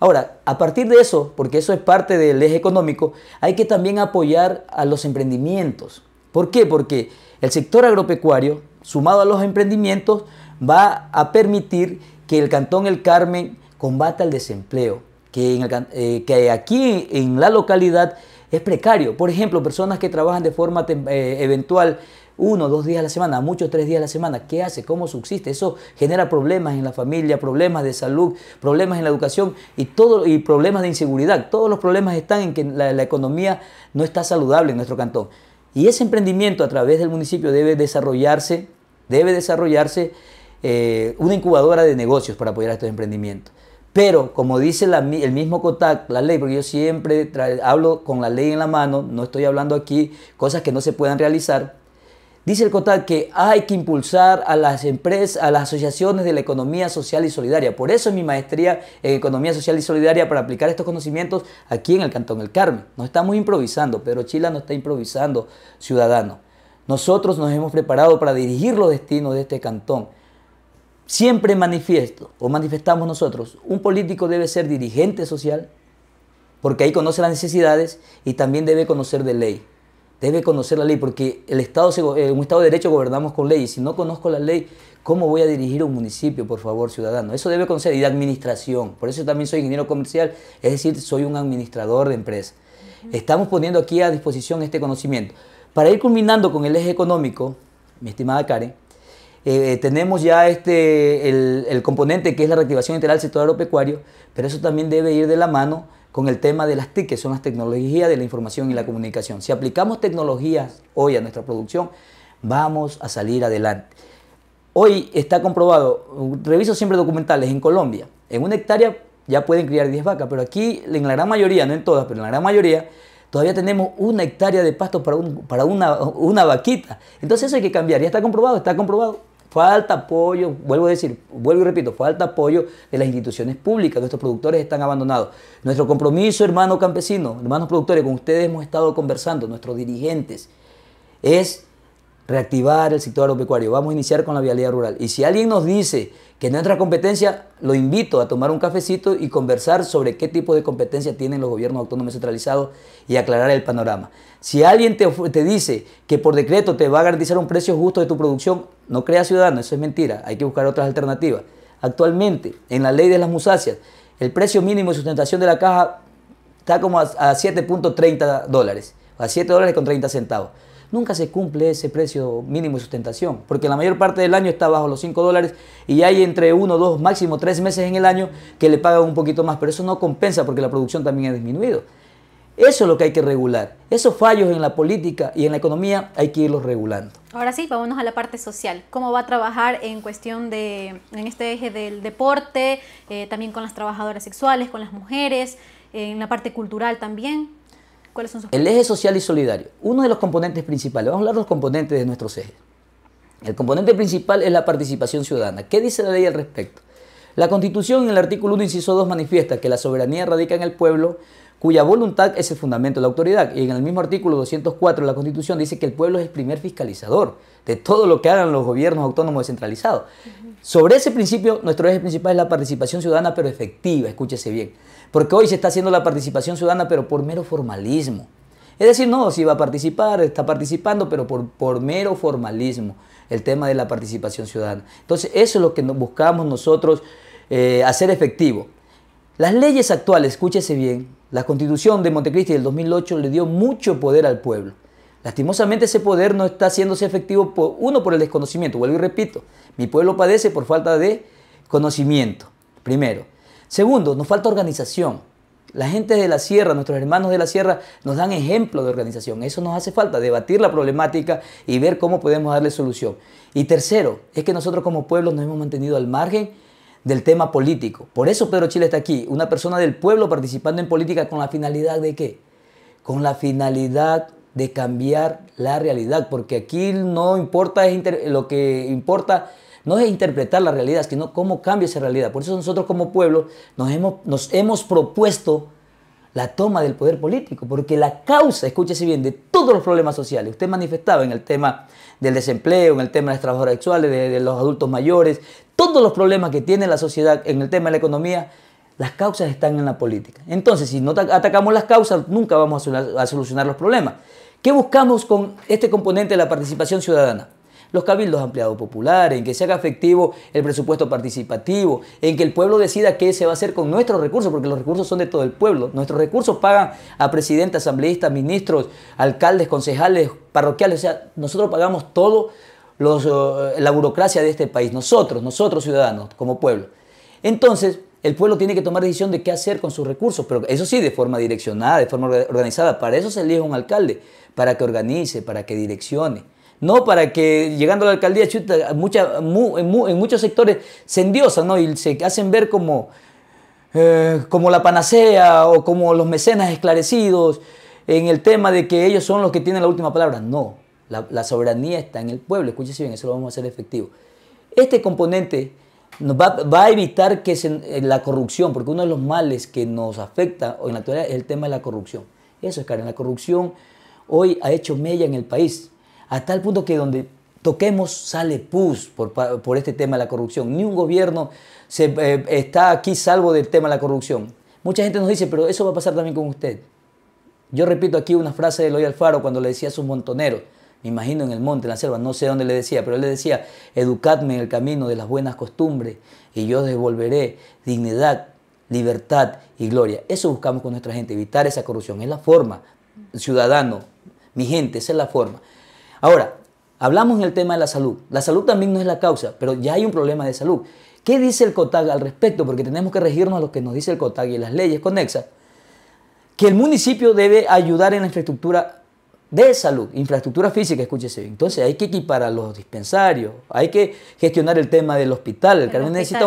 Ahora, a partir de eso, porque eso es parte del eje económico, hay que también apoyar a los emprendimientos. ¿Por qué? Porque el sector agropecuario, sumado a los emprendimientos, va a permitir que el Cantón El Carmen combata el desempleo. Eh, que, aquí en la localidad es precario. Por ejemplo, personas que trabajan de forma eh, eventual uno, dos días a la semana, muchos tres días a la semana. ¿Qué hace? ¿Cómo subsiste? Eso genera problemas en la familia, problemas de salud, problemas en la educación y, todo, y problemas de inseguridad. Todos los problemas están en que la, economía no está saludable en nuestro cantón. Y ese emprendimiento a través del municipio debe desarrollarse, debe desarrollarse eh, una incubadora de negocios para apoyar a estos emprendimientos. Pero como dice el mismo COTAC, la ley, porque yo siempre hablo con la ley en la mano, no estoy hablando aquí cosas que no se puedan realizar, dice el COTAC que hay que impulsar a las empresas, a las asociaciones de la economía social y solidaria. Por eso es mi maestría en economía social y solidaria para aplicar estos conocimientos aquí en el Cantón El Carmen. No estamos improvisando, pero Chila no está improvisando, ciudadano. Nosotros nos hemos preparado para dirigir los destinos de este cantón siempre manifiesto o manifestamos nosotros, un político debe ser dirigente social, porque ahí conoce las necesidades y también debe conocer de ley. Debe conocer la ley, porque el estado eh, un Estado de Derecho gobernamos con ley, y si no conozco la ley, ¿cómo voy a dirigir un municipio, por favor, ciudadano? Eso debe conocer, y de administración. Por eso también soy ingeniero comercial, es decir, soy un administrador de empresa. Estamos poniendo aquí a disposición este conocimiento. Para ir culminando con el eje económico, mi estimada Karen, eh, tenemos ya este, el, componente que es la reactivación integral del sector agropecuario, pero eso también debe ir de la mano con el tema de las TIC, que son las tecnologías de la información y la comunicación. Si aplicamos tecnologías hoy a nuestra producción, vamos a salir adelante. Hoy está comprobado, reviso siempre documentales, en Colombia, en una hectárea ya pueden criar 10 vacas, pero aquí en la gran mayoría, no en todas, pero en la gran mayoría, todavía tenemos una hectárea de pasto para, para una, una vaquita. Entonces eso hay que cambiar, ya está comprobado, está comprobado, Falta apoyo, vuelvo a decir, vuelvo y repito, falta apoyo de las instituciones públicas. Nuestros productores están abandonados. Nuestro compromiso, hermano campesino, hermanos productores, con ustedes hemos estado conversando, nuestros dirigentes, es reactivar el sector agropecuario. Vamos a iniciar con la vialidad rural. Y si alguien nos dice que nuestra competencia, lo invito a tomar un cafecito y conversar sobre qué tipo de competencia tienen los gobiernos autónomos centralizados y aclarar el panorama. Si alguien te, dice que por decreto te va a garantizar un precio justo de tu producción, no creas ciudadano, eso es mentira, hay que buscar otras alternativas. Actualmente, en la ley de las musáceas, el precio mínimo de sustentación de la caja está como a, 7.30 dólares, a 7 dólares con 30 centavos. Nunca se cumple ese precio mínimo de sustentación, porque la mayor parte del año está bajo los 5 dólares y hay entre 1, 2, máximo 3 meses en el año que le pagan un poquito más, pero eso no compensa porque la producción también ha disminuido. Eso es lo que hay que regular. Esos fallos en la política y en la economía hay que irlos regulando. Ahora sí, vámonos a la parte social. ¿Cómo va a trabajar en cuestión de, en este eje del deporte, eh, también con las trabajadoras sexuales, con las mujeres, en la parte cultural también? ¿Cuáles son sus El eje social y solidario, uno de los componentes principales. Vamos a hablar de los componentes de nuestros ejes. El componente principal es la participación ciudadana. ¿Qué dice la ley al respecto? La Constitución en el artículo 1, inciso 2, manifiesta que la soberanía radica en el pueblo cuya voluntad es el fundamento de la autoridad. Y en el mismo artículo 204 de la Constitución dice que el pueblo es el primer fiscalizador de todo lo que hagan los gobiernos autónomos descentralizados. Sobre ese principio, nuestro eje principal es la participación ciudadana, pero efectiva, escúchese bien. Porque hoy se está haciendo la participación ciudadana, pero por mero formalismo. Es decir, no, si va a participar, está participando, pero por, por mero formalismo, el tema de la participación ciudadana. Entonces, eso es lo que buscamos nosotros eh, hacer efectivo. Las leyes actuales, escúchese bien, la constitución de Montecristi del 2008 le dio mucho poder al pueblo. Lastimosamente ese poder no está haciéndose efectivo, por, uno por el desconocimiento, vuelvo y repito, mi pueblo padece por falta de conocimiento, primero. Segundo, nos falta organización. La gente de la sierra, nuestros hermanos de la sierra, nos dan ejemplo de organización. Eso nos hace falta, debatir la problemática y ver cómo podemos darle solución. Y tercero, es que nosotros como pueblo nos hemos mantenido al margen del tema político. Por eso Pedro Chile está aquí, una persona del pueblo participando en política con la finalidad de qué? Con la finalidad de cambiar la realidad, porque aquí no importa, es lo que importa no es interpretar la realidad, sino cómo cambia esa realidad. Por eso nosotros como pueblo nos hemos, nos hemos propuesto la toma del poder político, porque la causa, escúchese bien, de todos los problemas sociales, usted manifestaba en el tema del desempleo, en el tema de las trabajadoras sexuales, de, de los adultos mayores, todos los problemas que tiene la sociedad en el tema de la economía, las causas están en la política. Entonces, si no atacamos las causas, nunca vamos a solucionar los problemas. ¿Qué buscamos con este componente de la participación ciudadana? los cabildos ampliados populares, en que se haga efectivo el presupuesto participativo, en que el pueblo decida qué se va a hacer con nuestros recursos, porque los recursos son de todo el pueblo. Nuestros recursos pagan a presidentes, asambleístas, ministros, alcaldes, concejales, parroquiales, o sea, nosotros pagamos todo los, eh, la burocracia de este país, nosotros, nosotros ciudadanos como pueblo. Entonces, el pueblo tiene que tomar decisión de qué hacer con sus recursos, pero eso sí, de forma direccionada, de forma organizada. Para eso se elige un alcalde, para que organice, para que direccione. ¿no? Para que llegando a la alcaldía, mucha, en, muchos sectores se endiosan, ¿no? Y se hacen ver como, eh, como la panacea o como los mecenas esclarecidos en el tema de que ellos son los que tienen la última palabra. No, la, soberanía está en el pueblo, escúchese bien, eso lo vamos a hacer efectivo. Este componente va, a evitar que eh, la corrupción, porque uno de los males que nos afecta hoy en la actualidad es el tema de la corrupción. Eso es, caro, la corrupción hoy ha hecho mella en el país. Hasta el punto que donde toquemos sale pus por, este tema de la corrupción. Ni un gobierno se, eh, está aquí salvo del tema de la corrupción. Mucha gente nos dice, pero eso va a pasar también con usted. Yo repito aquí una frase de Loy Alfaro cuando le decía a sus montoneros, me imagino en el monte, en la selva, no sé dónde le decía, pero él le decía, educadme en el camino de las buenas costumbres y yo devolveré dignidad, libertad y gloria. Eso buscamos con nuestra gente, evitar esa corrupción. Es la forma, ciudadano, mi gente, esa es la forma. Ahora, hablamos en el tema de la salud. La salud también no es la causa, pero ya hay un problema de salud. ¿Qué dice el COTAG al respecto? Porque tenemos que regirnos a lo que nos dice el COTAG y las leyes conexas. Que el municipio debe ayudar en la infraestructura de salud, infraestructura física, escúchese Entonces hay que equipar a los dispensarios, hay que gestionar el tema del hospital. El, el Carmen necesita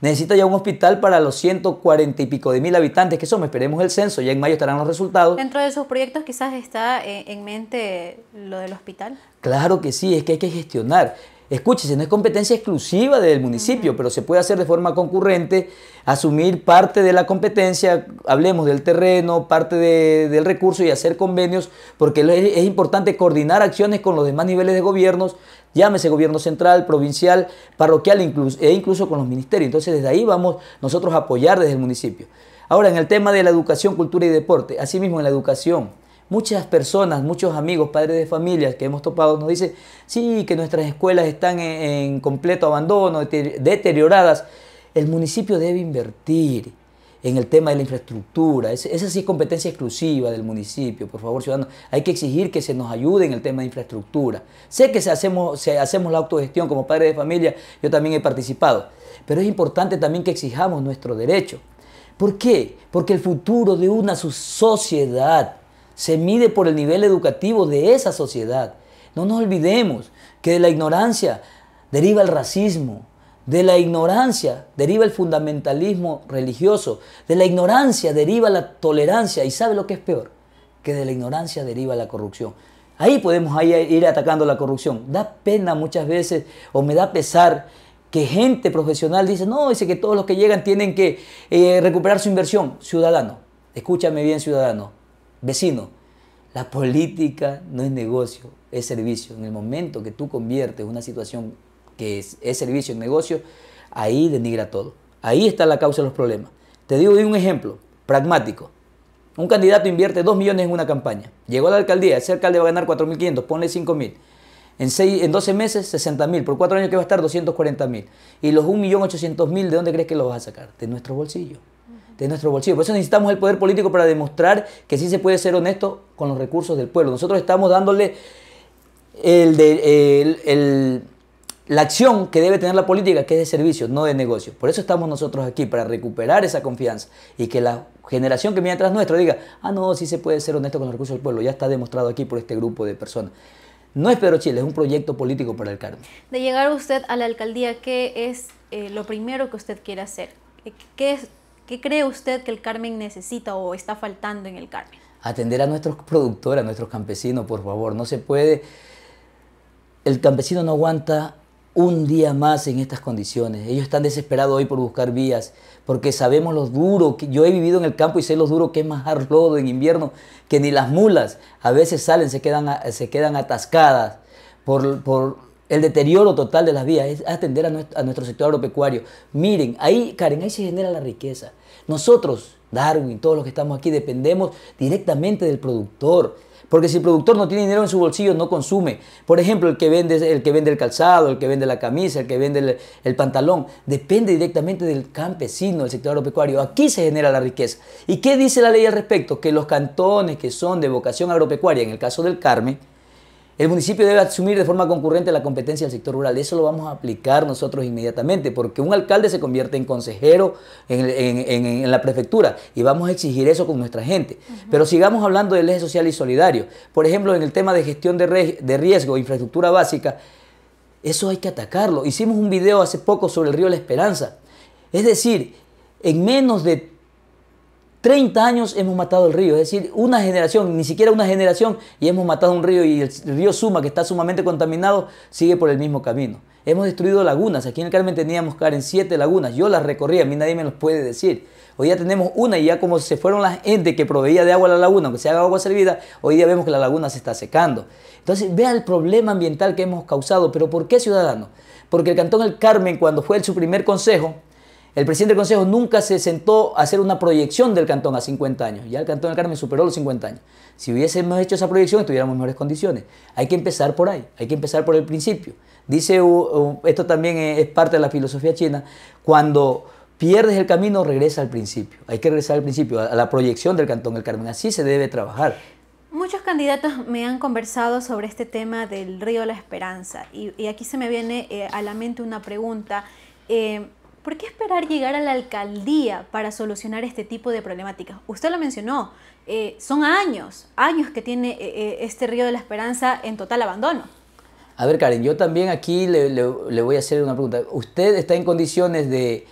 Necesita ya un hospital para los 140 y pico de mil habitantes que somos. Esperemos el censo, ya en mayo estarán los resultados. Dentro de sus proyectos quizás está eh, en mente lo del hospital. Claro que sí, es que hay que gestionar. Escúchese, no es competencia exclusiva del municipio, pero se puede hacer de forma concurrente, asumir parte de la competencia, hablemos del terreno, parte del recurso y hacer convenios, porque es, importante coordinar acciones con los demás niveles de gobiernos, llámese gobierno central, provincial, parroquial e incluso con los ministerios. Entonces desde ahí vamos nosotros a apoyar desde el municipio. Ahora, en el tema de la educación, cultura y deporte, asimismo en la educación. Muchas personas, muchos amigos, padres de familias que hemos topado nos dicen, sí, que nuestras escuelas están en, completo abandono, deterioradas. El municipio debe invertir en el tema de la infraestructura. Es, esa sí es competencia exclusiva del municipio, por favor, ciudadanos. Hay que exigir que se nos ayude en el tema de infraestructura. Sé que si hacemos, hacemos la autogestión como padres de familia, yo también he participado, pero es importante también que exijamos nuestro derecho. ¿Por qué? Porque el futuro de una sociedad se mide por el nivel educativo de esa sociedad. No nos olvidemos que de la ignorancia deriva el racismo, de la ignorancia deriva el fundamentalismo religioso, de la ignorancia deriva la tolerancia y sabe lo que es peor, que de la ignorancia deriva la corrupción. Ahí podemos ir atacando la corrupción. Da pena muchas veces o me da pesar que gente profesional dice, no, dice que todos los que llegan tienen que eh, recuperar su inversión. Ciudadano, escúchame bien ciudadano, Vecino, la política no es negocio, es servicio. En el momento que tú conviertes una situación que es, servicio en negocio, ahí denigra todo. Ahí está la causa de los problemas. Te digo un ejemplo pragmático. Un candidato invierte 2 millones en una campaña. Llegó a la alcaldía, ese alcalde va a ganar 4.500, ponle 5.000. En, en 12 meses, 60.000. Por 4 años que va a estar, 240.000. Y los 1.800.000, ¿de dónde crees que los vas a sacar? De nuestro bolsillo de nuestro bolsillo. Por eso necesitamos el poder político para demostrar que sí se puede ser honesto con los recursos del pueblo. Nosotros estamos dándole el la acción que debe tener la política, que es de servicio, no de negocio. Por eso estamos nosotros aquí, para recuperar esa confianza y que la generación que viene atrás nuestra diga, ah, no, sí se puede ser honesto con los recursos del pueblo. Ya está demostrado aquí por este grupo de personas. No es Pedro Chile, es un proyecto político para el Carmen. De llegar usted a la alcaldía, ¿qué es eh, lo primero que usted quiere hacer? ¿Qué es ¿Qué cree usted que el Carmen necesita o está faltando en el Carmen? Atender a nuestros productores, a nuestros campesinos, por favor. No se puede... El campesino no aguanta un día más en estas condiciones. Ellos están desesperados hoy por buscar vías, porque sabemos lo duro que yo he vivido en el campo y sé lo duro que es más lodo en invierno, que ni las mulas a veces salen, se quedan, se quedan atascadas por, el deterioro total de las vías, es atender a nuestro, sector agropecuario. Miren, ahí, Karen, ahí se genera la riqueza. Nosotros, Darwin, todos los que estamos aquí, dependemos directamente del productor. Porque si el productor no tiene dinero en su bolsillo, no consume. Por ejemplo, el que vende el, que vende el calzado, el que vende la camisa, el que vende el, el pantalón, depende directamente del campesino, del sector agropecuario. Aquí se genera la riqueza. ¿Y qué dice la ley al respecto? Que los cantones que son de vocación agropecuaria, en el caso del Carmen, el municipio debe asumir de forma concurrente la competencia del sector rural. Eso lo vamos a aplicar nosotros inmediatamente, porque un alcalde se convierte en consejero en, la prefectura y vamos a exigir eso con nuestra gente. Pero sigamos hablando del eje social y solidario. Por ejemplo, en el tema de gestión de, de riesgo, infraestructura básica, eso hay que atacarlo. Hicimos un video hace poco sobre el río La Esperanza. Es decir, en menos de 30 años hemos matado el río, es decir, una generación, ni siquiera una generación, y hemos matado un río y el río Suma, que está sumamente contaminado, sigue por el mismo camino. Hemos destruido lagunas, aquí en el Carmen teníamos, Karen, siete lagunas, yo las recorría, a mí nadie me los puede decir. Hoy ya tenemos una y ya como se fueron las gente que proveía de agua a la laguna, aunque haga agua servida, hoy día vemos que la laguna se está secando. Entonces, vea el problema ambiental que hemos causado, pero ¿por qué ciudadano? Porque el Cantón El Carmen, cuando fue su primer consejo, el presidente del Consejo nunca se sentó a hacer una proyección del cantón a 50 años. Ya el cantón del Carmen superó los 50 años. Si hubiésemos hecho esa proyección, estuviéramos en mejores condiciones. Hay que empezar por ahí, hay que empezar por el principio. Dice, esto también es parte de la filosofía china, cuando pierdes el camino, regresa al principio. Hay que regresar al principio, a la proyección del Cantón del Carmen. Así se debe trabajar. Muchos candidatos me han conversado sobre este tema del río La Esperanza y, aquí se me viene eh, a la mente una pregunta. Eh, ¿Por qué esperar llegar a la alcaldía para solucionar este tipo de problemáticas? Usted lo mencionó, eh, son años, años que tiene eh, eh, este río de la esperanza en total abandono. A ver, Karen, yo también aquí le, voy a hacer una pregunta. ¿Usted está en condiciones de,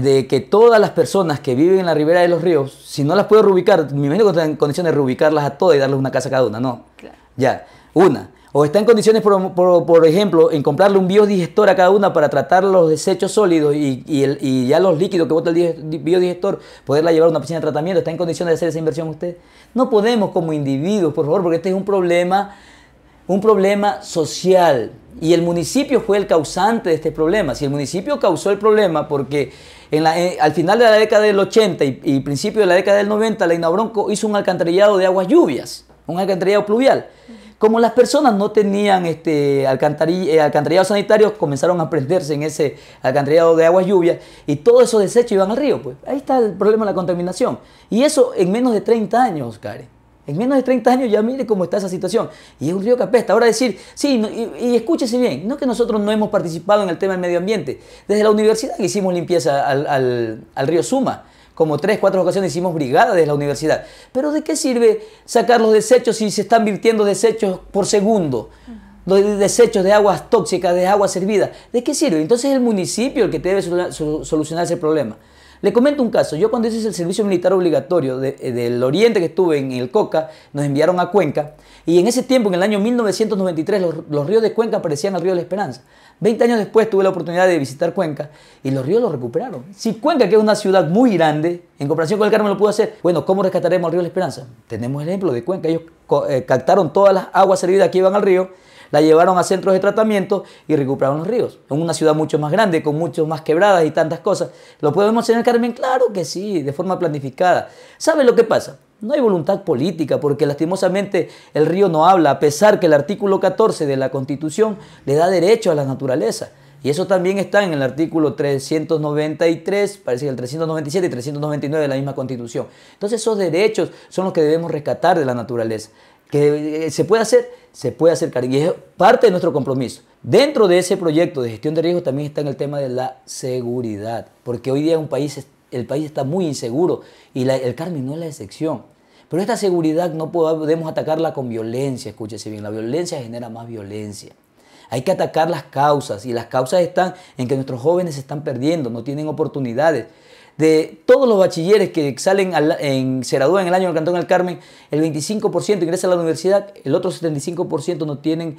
de que todas las personas que viven en la ribera de los ríos, si no las puedo reubicar, me imagino que en condiciones de reubicarlas a todas y darles una casa a cada una, ¿no? Claro. Ya, una o está en condiciones, por, ejemplo, en comprarle un biodigestor a cada una para tratar los desechos sólidos y, ya los líquidos que bota el biodigestor, poderla llevar a una piscina de tratamiento, ¿está en condiciones de hacer esa inversión usted? No podemos como individuos, por favor, porque este es un problema, un problema social. Y el municipio fue el causante de este problema. Si el municipio causó el problema porque eh, al final de la década del 80 y, principio de la década del 90, la Inabronco hizo un alcantarillado de aguas lluvias, un alcantarillado pluvial. Como las personas no tenían este eh, alcantarillado sanitario, sanitarios, comenzaron a prenderse en ese alcantarillado de aguas lluvias y todo esos desechos iban al río. Pues ahí está el problema de la contaminación. Y eso en menos de 30 años, Karen. En menos de 30 años ya mire cómo está esa situación. Y es un río que apesta. Ahora decir, sí, y, escúchese bien, no que nosotros no hemos participado en el tema del medio ambiente. Desde la universidad que hicimos limpieza al río Suma como tres, cuatro ocasiones hicimos brigada de la universidad. Pero ¿de qué sirve sacar los desechos si se están virtiendo desechos por segundo? desechos de aguas tóxicas, de aguas servidas. ¿De qué sirve? Entonces el municipio el que debe solucionar ese problema. Le comento un caso. Yo cuando hice el servicio militar obligatorio eh, del Oriente que estuve en el Coca, nos enviaron a Cuenca. Y en ese tiempo, en el año 1993, los, ríos de Cuenca parecían al río de la Esperanza. Veinte años después tuve la oportunidad de visitar Cuenca y los ríos los recuperaron. Si Cuenca, que es una ciudad muy grande, en comparación con el Carmen lo pudo hacer, bueno, ¿cómo rescataremos el río la Esperanza? Tenemos el ejemplo de Cuenca. Ellos eh, captaron todas las aguas servidas que iban al río la llevaron a centros de tratamiento y recuperaron los ríos. En una ciudad mucho más grande, con muchas más quebradas y tantas cosas. ¿Lo podemos hacer Carmen? Claro que sí, de forma planificada. ¿Sabe lo que pasa? No hay voluntad política porque lastimosamente el río no habla, a pesar que el artículo 14 de la Constitución le da derecho a la naturaleza. Y eso también está en el artículo 393, parece que el 397 y 399 de la misma Constitución. Entonces esos derechos son los que debemos rescatar de la naturaleza. ¿Que eh, se puede hacer? se puede acercar. Y es parte de nuestro compromiso. Dentro de ese proyecto de gestión de riesgos también está en el tema de la seguridad, porque hoy día un país, el país está muy inseguro y el Carmen no es la excepción. Pero esta seguridad no podemos atacarla con violencia, escúchese bien, la violencia genera más violencia. Hay que atacar las causas y las causas están en que nuestros jóvenes se están perdiendo, no tienen oportunidades. De todos los bachilleres que salen en, Ceradúa en el año del Cantón del Carmen, el 25% ingresa a la universidad, el otro 75% no tienen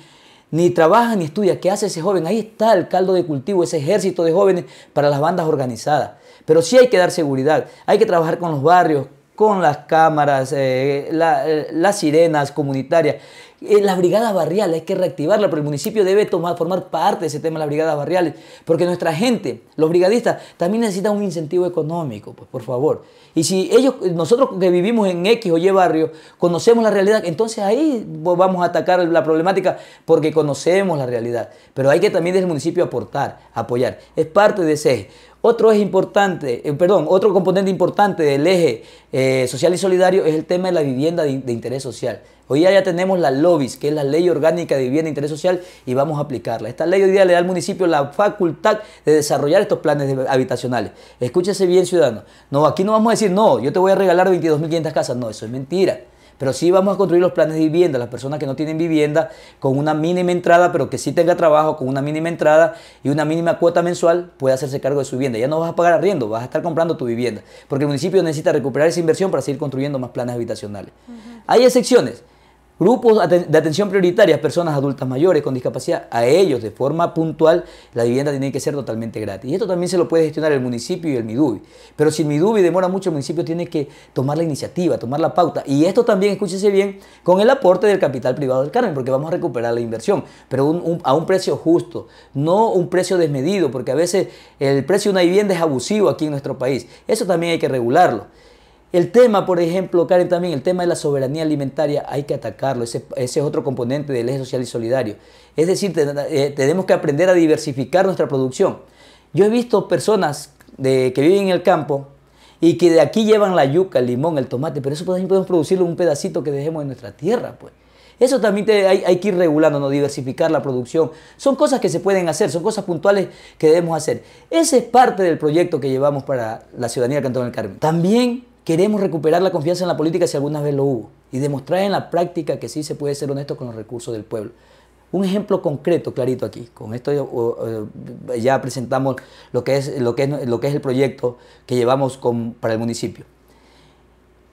ni trabaja ni estudia. ¿Qué hace ese joven? Ahí está el caldo de cultivo, ese ejército de jóvenes para las bandas organizadas. Pero sí hay que dar seguridad, hay que trabajar con los barrios, con las cámaras, eh, eh, las sirenas comunitarias, eh, las brigadas barriales, hay que reactivarla, pero el municipio debe tomar, formar parte de ese tema de las brigadas barriales, porque nuestra gente, los brigadistas, también necesitan un incentivo económico, pues, por favor. Y si ellos, nosotros que vivimos en X o Y barrio, conocemos la realidad, entonces ahí vamos a atacar la problemática porque conocemos la realidad. Pero hay que también desde el municipio aportar, apoyar. Es parte de ese otro es importante, eh, perdón, otro componente importante del eje eh, social y solidario es el tema de la vivienda de, interés social. Hoy ya tenemos la LOBIS, que es la Ley Orgánica de Vivienda de Interés Social, y vamos a aplicarla. Esta ley hoy día le da al municipio la facultad de desarrollar estos planes habitacionales. Escúchese bien, ciudadano. No, aquí no vamos a decir, no, yo te voy a regalar 22.500 casas. No, eso es mentira. Pero sí vamos a construir los planes de vivienda, las personas que no tienen vivienda, con una mínima entrada, pero que sí tenga trabajo, con una mínima entrada y una mínima cuota mensual, puede hacerse cargo de su vivienda. Ya no vas a pagar arriendo, vas a estar comprando tu vivienda, porque el municipio necesita recuperar esa inversión para seguir construyendo más planes habitacionales. Hay excepciones. Grupos de atención prioritaria, personas adultas mayores con discapacidad, a ellos de forma puntual la vivienda tiene que ser totalmente gratis. Y esto también se lo puede gestionar el municipio y el MIDUBI. Pero si el MIDUBI demora mucho, el municipio tiene que tomar la iniciativa, tomar la pauta. Y esto también, escúchese bien, con el aporte del capital privado del Carmen, porque vamos a recuperar la inversión, pero a un precio justo, no un precio desmedido, porque a veces el precio de una vivienda es abusivo aquí en nuestro país. Eso también hay que regularlo. El tema, por ejemplo, Karen, también, el tema de la soberanía alimentaria, hay que atacarlo. Ese, es otro componente del eje social y solidario. Es decir, eh, tenemos que aprender a diversificar nuestra producción. Yo he visto personas de, que viven en el campo y que de aquí llevan la yuca, el limón, el tomate, pero eso pues, también podemos producirlo un pedacito que dejemos en nuestra tierra, pues. Eso también hay, que ir regulando, ¿no? diversificar la producción. Son cosas que se pueden hacer, son cosas puntuales que debemos hacer. Ese es parte del proyecto que llevamos para la ciudadanía del Cantón del Carmen. También Queremos recuperar la confianza en la política si alguna vez lo hubo y demostrar en la práctica que sí se puede ser honesto con los recursos del pueblo. Un ejemplo concreto, clarito aquí. Con esto eh, eh, ya presentamos lo que es, lo que lo que es el proyecto que llevamos para el municipio.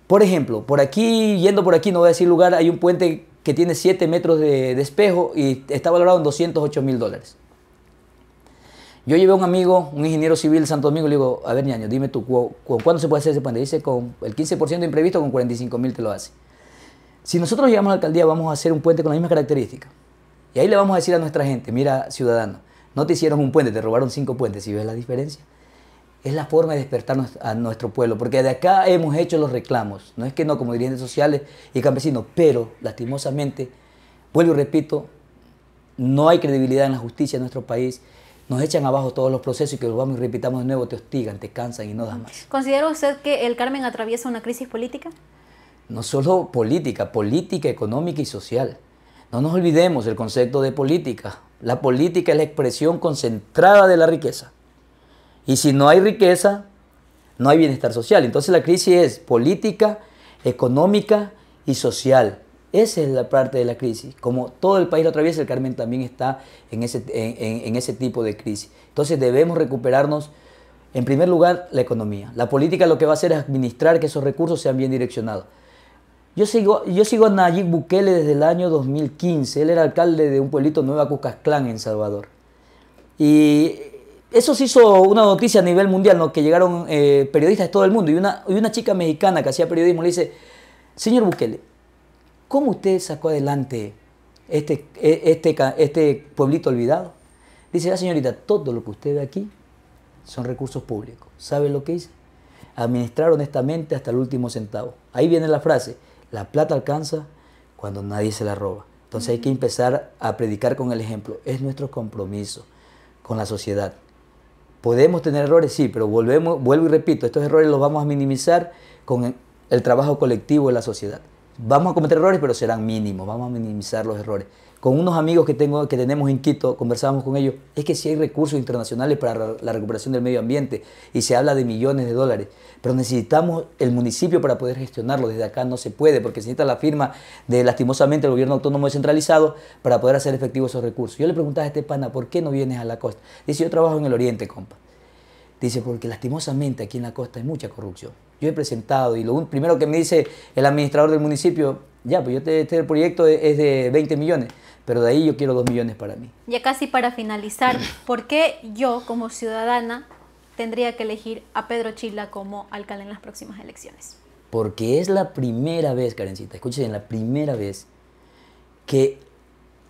Por ejemplo, por aquí, yendo por aquí, no voy a decir lugar, hay un puente que tiene 7 metros de espejo y está valorado en 208 mil dólares. Yo llevé a un amigo, un ingeniero civil Santo Domingo, le digo, a ver, ñaño, dime tú, ¿con cuándo se puede hacer ese puente? Dice, con el 15% de imprevisto, con 45 mil te lo hace. Si nosotros llegamos a la alcaldía, vamos a hacer un puente con las mismas características. Y ahí le vamos a decir a nuestra gente, mira, ciudadano, no te hicieron un puente, te robaron cinco puentes, si ves la diferencia. Es la forma de despertar a nuestro pueblo, porque de acá hemos hecho los reclamos. No es que no, como dirigentes sociales y campesinos, pero lastimosamente, vuelvo y repito, no hay credibilidad en la justicia de nuestro país nos echan abajo todos los procesos y que vamos y repitamos de nuevo, te hostigan, te cansan y no das más. ¿Considera usted que el Carmen atraviesa una crisis política? No solo política, política económica y social. No nos olvidemos el concepto de política. La política es la expresión concentrada de la riqueza. Y si no hay riqueza, no hay bienestar social. Entonces la crisis es política, económica y social. Esa es la parte de la crisis. Como todo el país lo atraviesa, el Carmen también está en ese, en, ese tipo de crisis. Entonces debemos recuperarnos, en primer lugar, la economía. La política lo que va a hacer es administrar que esos recursos sean bien direccionados. Yo sigo, yo sigo a Nayib Bukele desde el año 2015. Él era alcalde de un pueblito Nueva Cucasclán en Salvador. Y eso se hizo una noticia a nivel mundial, que llegaron eh, periodistas de todo el mundo. Y una, y una chica mexicana que hacía periodismo le dice, señor Bukele, ¿Cómo usted sacó adelante este, e, este, este pueblito olvidado? Dice la ah, señorita, todo lo que usted ve aquí son recursos públicos. ¿Sabe lo que hice? Administrar honestamente hasta el último centavo. Ahí viene la frase, la plata alcanza cuando nadie se la roba. Entonces hay que empezar a predicar con el ejemplo. Es nuestro compromiso con la sociedad. Podemos tener errores, sí, pero volvemos, vuelvo y repito, estos errores los vamos a minimizar con el trabajo colectivo de la sociedad. Vamos a cometer errores, pero serán mínimos, vamos a minimizar los errores. Con unos amigos que, tengo, que tenemos en Quito, conversábamos con ellos, es que si hay recursos internacionales para la recuperación del medio ambiente y se habla de millones de dólares, pero necesitamos el municipio para poder gestionarlo. Desde acá no se puede porque se necesita la firma de lastimosamente el gobierno autónomo descentralizado para poder hacer efectivos esos recursos. Yo le preguntaba a este pana, ¿por qué no vienes a la costa? Dice, yo trabajo en el oriente, compa. Dice, porque lastimosamente aquí en la costa hay mucha corrupción yo he presentado y lo primero que me dice el administrador del municipio, ya, pues yo este proyecto es de 20 millones, pero de ahí yo quiero 2 millones para mí. Ya casi para finalizar, ¿por qué yo como ciudadana tendría que elegir a Pedro Chila como alcalde en las próximas elecciones? Porque es la primera vez, Karencita, escuchen, la primera vez que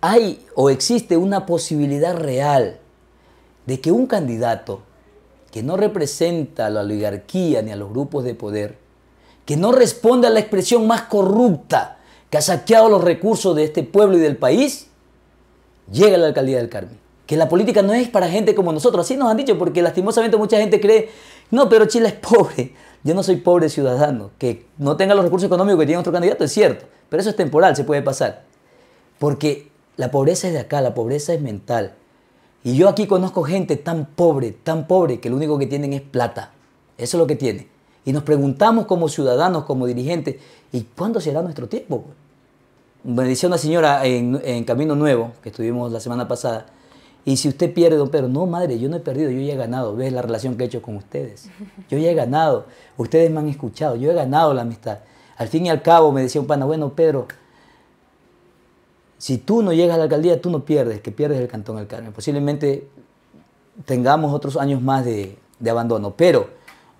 hay o existe una posibilidad real de que un candidato que no representa a la oligarquía ni a los grupos de poder, que no responde a la expresión más corrupta que ha saqueado los recursos de este pueblo y del país, llega a la alcaldía del Carmen. Que la política no es para gente como nosotros, así nos han dicho, porque lastimosamente mucha gente cree, no, pero Chile es pobre, yo no soy pobre ciudadano, que no tenga los recursos económicos que tiene otro candidato, es cierto, pero eso es temporal, se puede pasar. Porque la pobreza es de acá, la pobreza es mental, y yo aquí conozco gente tan pobre, tan pobre, que lo único que tienen es plata. Eso es lo que tienen. Y nos preguntamos como ciudadanos, como dirigentes, ¿y cuándo será nuestro tiempo? Me decía una señora en, Camino Nuevo, que estuvimos la semana pasada, y si usted pierde, don Pedro, no, madre, yo no he perdido, yo ya he ganado. ¿Ves la relación que he hecho con ustedes? Yo ya he ganado. Ustedes me han escuchado, yo he ganado la amistad. Al fin y al cabo me decía un pana, bueno, Pedro, si tú no llegas a la alcaldía, tú no pierdes, que pierdes el Cantón del Carmen. Posiblemente tengamos otros años más de, abandono, pero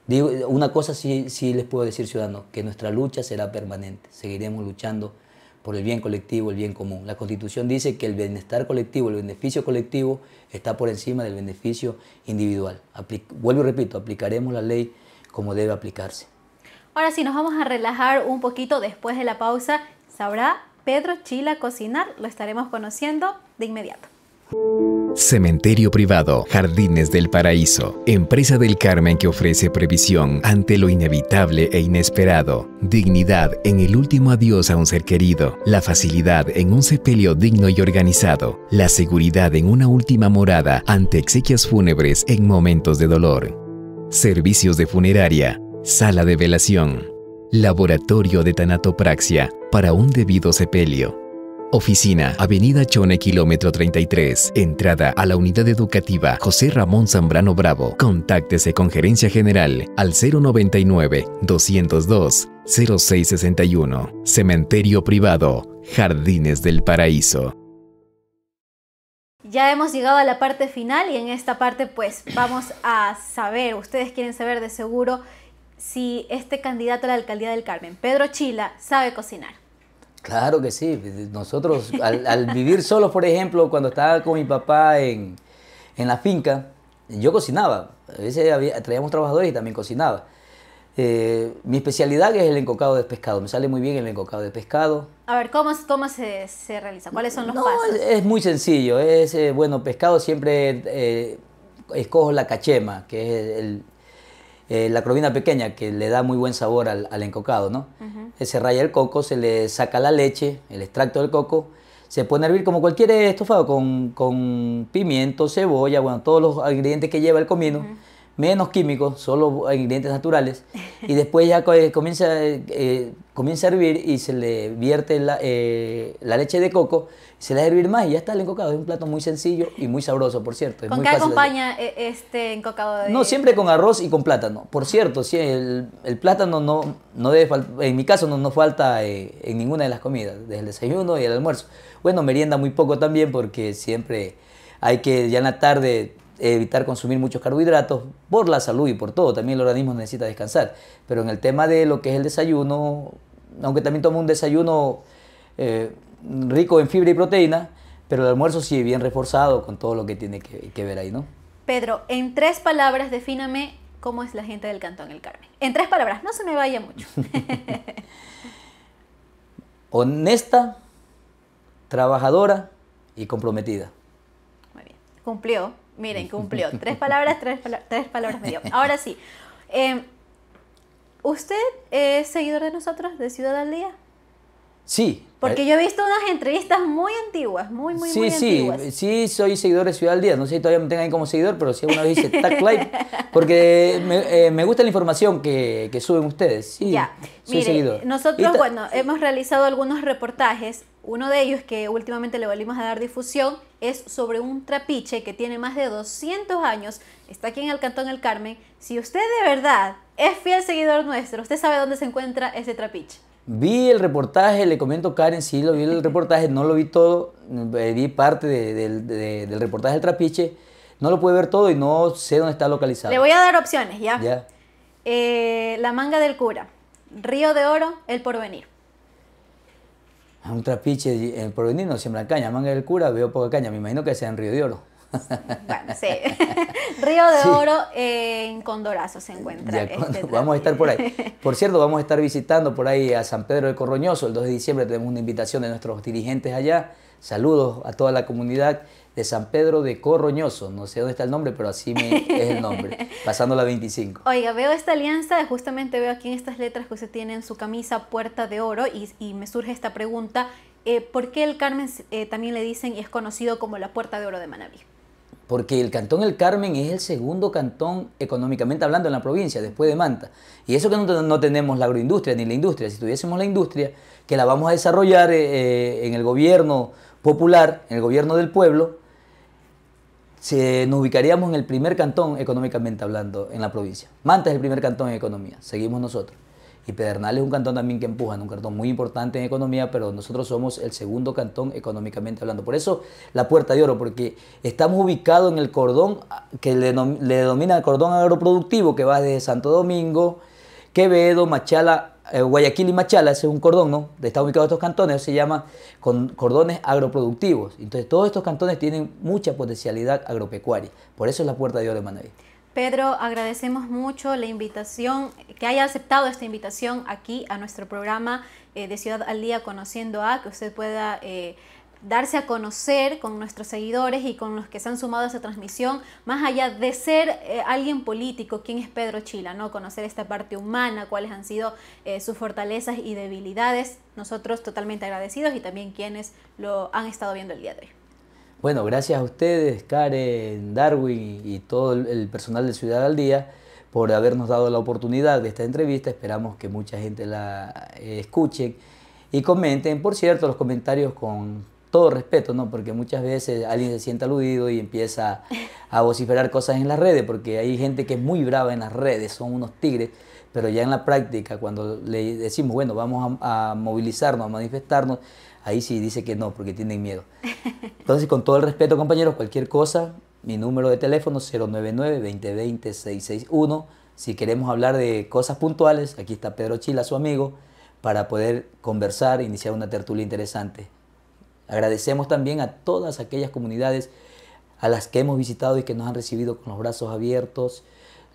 digo, una cosa sí, les puedo decir, ciudadanos, que nuestra lucha será permanente. Seguiremos luchando por el bien colectivo, el bien común. La Constitución dice que el bienestar colectivo, el beneficio colectivo está por encima del beneficio individual. vuelvo y repito, aplicaremos la ley como debe aplicarse. Ahora sí, nos vamos a relajar un poquito después de la pausa. Sabrá Pedro Chila Cocinar. Lo estaremos conociendo de inmediato. Cementerio Privado, Jardines del Paraíso, empresa del Carmen que ofrece previsión ante lo inevitable e inesperado, dignidad en el último adiós a un ser querido, la facilidad en un sepelio digno y organizado, la seguridad en una última morada ante exequias fúnebres en momentos de dolor, servicios de funeraria, sala de velación, Laboratorio de Tanatopraxia para un debido sepelio. Oficina, Avenida Chone, kilómetro 33. Entrada a la Unidad Educativa José Ramón Zambrano Bravo. Contáctese con Gerencia General al 099-202-0661. Cementerio Privado, Jardines del Paraíso. Ya hemos llegado a la parte final y en esta parte pues vamos a saber, ustedes quieren saber de seguro si este candidato a la alcaldía del Carmen, Pedro Chila, sabe cocinar? Claro que sí. Nosotros, al, vivir solo por ejemplo, cuando estaba con mi papá en, la finca, yo cocinaba. A veces traíamos trabajadores y también cocinaba. Eh, mi especialidad es el encocado de pescado. Me sale muy bien el encocado de pescado. A ver, ¿cómo, cómo se, se realiza? ¿Cuáles son los pasos? Es, muy sencillo. Es, eh, bueno, pescado siempre eh, escojo la cachema, que es el, eh, la crovina pequeña que le da muy buen sabor al, encocado, ¿no? Se raya el coco, se le saca la leche, el extracto del coco, se pone hervir como cualquier estofado con, con pimiento, cebolla, bueno, todos los ingredientes que lleva el comino menos químicos, solo ingredientes naturales, y después ya eh, comienza, eh, eh, comienza a hervir y se le vierte la, leche de coco, se le hace hervir más y ya está el encocado. Es un plato muy sencillo y muy sabroso, por cierto. ¿Con qué acompaña este encocado? De... No, siempre con arroz y con plátano. Por ah. cierto, sí, el, plátano no, no debe en mi caso no, no falta en ninguna de las comidas, desde el desayuno y el almuerzo. Bueno, merienda muy poco también porque siempre hay que ya en la tarde evitar consumir muchos carbohidratos por la salud y por todo. También el organismo necesita descansar. Pero en el tema de lo que es el desayuno, aunque también tomo un desayuno eh, rico en fibra y proteína, pero el almuerzo sí bien reforzado con todo lo que tiene que, ver ahí, ¿no? Pedro, en tres palabras defíname cómo es la gente del Cantón El Carmen. En tres palabras, no se me vaya mucho. (laughs) Honesta, trabajadora y comprometida. Muy bien, cumplió. Miren, cumplió. Tres palabras, tres, palabras, tres palabras medio. Ahora sí. Em, ¿Usted es seguidor de nosotros, de Ciudad al Día? Sí. Porque yo he visto unas entrevistas muy antiguas, muy, muy, muy antiguas. Sí, sí, sí, soy seguidor de Ciudad al Día. No sé si todavía me tengan como seguidor, pero si alguna vez hice Tac porque eh, me, gusta la información que, suben ustedes. Sí, ya. soy seguidor. Nosotros, bueno, hemos realizado algunos reportajes uno de ellos, que últimamente le volvimos a dar difusión, es sobre un trapiche que tiene más de 200 años, está aquí en el Cantón El Carmen. Si usted de verdad es fiel seguidor nuestro, usted sabe dónde se encuentra ese trapiche. Vi el reportaje, le comento Karen, sí, lo vi el reportaje, no lo vi todo, eh, vi parte del reportaje del trapiche, no lo pude ver todo y no sé dónde está localizado. Le voy a dar opciones, ¿ya? ya. Eh, la manga del cura, Río de Oro, El Porvenir un trapiche eh, en el no caña. Manga del Cura veo poca caña, me imagino que sea en Río de Oro. Bueno, sí. (laughs) Río de Oro eh, en Condorazo se encuentra. Este vamos a estar por ahí. Por cierto, vamos a estar visitando por ahí a San Pedro de Corroñoso. El 2 de diciembre tenemos una invitación de nuestros dirigentes allá. Saludos a toda la comunidad de San Pedro de Corroñoso. No sé dónde está el nombre, pero así es el nombre. (laughs) Pasando la 25. Oiga, veo esta alianza, justamente veo aquí en estas letras que usted tiene en su camisa Puerta de Oro y, me surge esta pregunta. Eh, ¿Por qué el Carmen eh, también le dicen y es conocido como la Puerta de Oro de Manabí? Porque el Cantón El Carmen es el segundo cantón económicamente hablando en la provincia, después de Manta. Y eso que no, tenemos la agroindustria ni la industria. Si tuviésemos la industria, que la vamos a desarrollar eh, en el gobierno popular, en el gobierno del pueblo, se, nos ubicaríamos en el primer cantón económicamente hablando en la provincia. Manta es el primer cantón en economía, seguimos nosotros. Y Pedernal es un cantón también que empuja, un cantón muy importante en economía, pero nosotros somos el segundo cantón económicamente hablando. Por eso la puerta de oro, porque estamos ubicados en el cordón que le, le denomina el cordón agroproductivo, que va desde Santo Domingo, Quevedo, Machala, eh, Guayaquil y Machala, es un cordón, ¿no? Está ubicado estos cantones, se con cordones agroproductivos. Entonces, todos estos cantones tienen mucha potencialidad agropecuaria. Por eso es la puerta de oro de Manaví. Pedro, agradecemos mucho la invitación, que haya aceptado esta invitación aquí a nuestro programa eh, de Ciudad al Día Conociendo A, que usted pueda... Eh, darse a conocer con nuestros seguidores y con los que se han sumado a esa transmisión, más allá de ser eh, alguien político, quién es Pedro Chila, ¿no? Conocer esta parte humana, cuáles han sido eh, sus fortalezas y debilidades. Nosotros totalmente agradecidos y también quienes lo han estado viendo el día de hoy. Bueno, gracias a ustedes, Karen, Darwin y todo el personal de Ciudad al Día por habernos dado la oportunidad de esta entrevista. Esperamos que mucha gente la eh, escuche y comenten. Por cierto, los comentarios con todo respeto, ¿no? Porque muchas veces alguien se siente aludido y empieza a vociferar cosas en las redes, porque hay gente que es muy brava en las redes, son unos tigres, pero ya en la práctica, cuando le decimos, bueno, vamos a, movilizarnos, a manifestarnos, ahí sí dice que no, porque tienen miedo. (laughs) Entonces, con todo el respeto, compañeros, cualquier cosa, mi número de teléfono 099-2020-661. Si queremos hablar de cosas puntuales, aquí está Pedro Chila, su amigo, para poder conversar, iniciar una tertulia interesante. Agradecemos también a todas aquellas comunidades a las que hemos visitado y que nos han recibido con los brazos abiertos.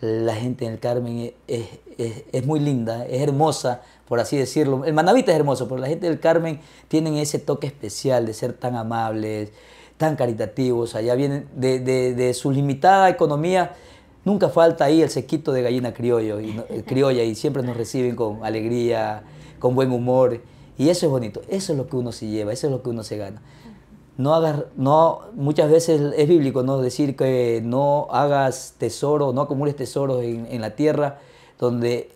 La gente en el Carmen es, muy linda, es hermosa, por así decirlo. El Manavita es hermoso, pero la gente del Carmen tienen ese toque especial de ser tan amables, tan caritativos. Allá vienen de, su limitada economía, nunca falta ahí el sequito de gallina criollo, y, eh, criolla y siempre nos reciben con alegría, con buen humor. Y eso es bonito, eso es lo que uno se lleva, eso es lo que uno se gana. No hagas, no, muchas veces es bíblico ¿no? decir que no hagas tesoro, no acumules tesoros en, la tierra donde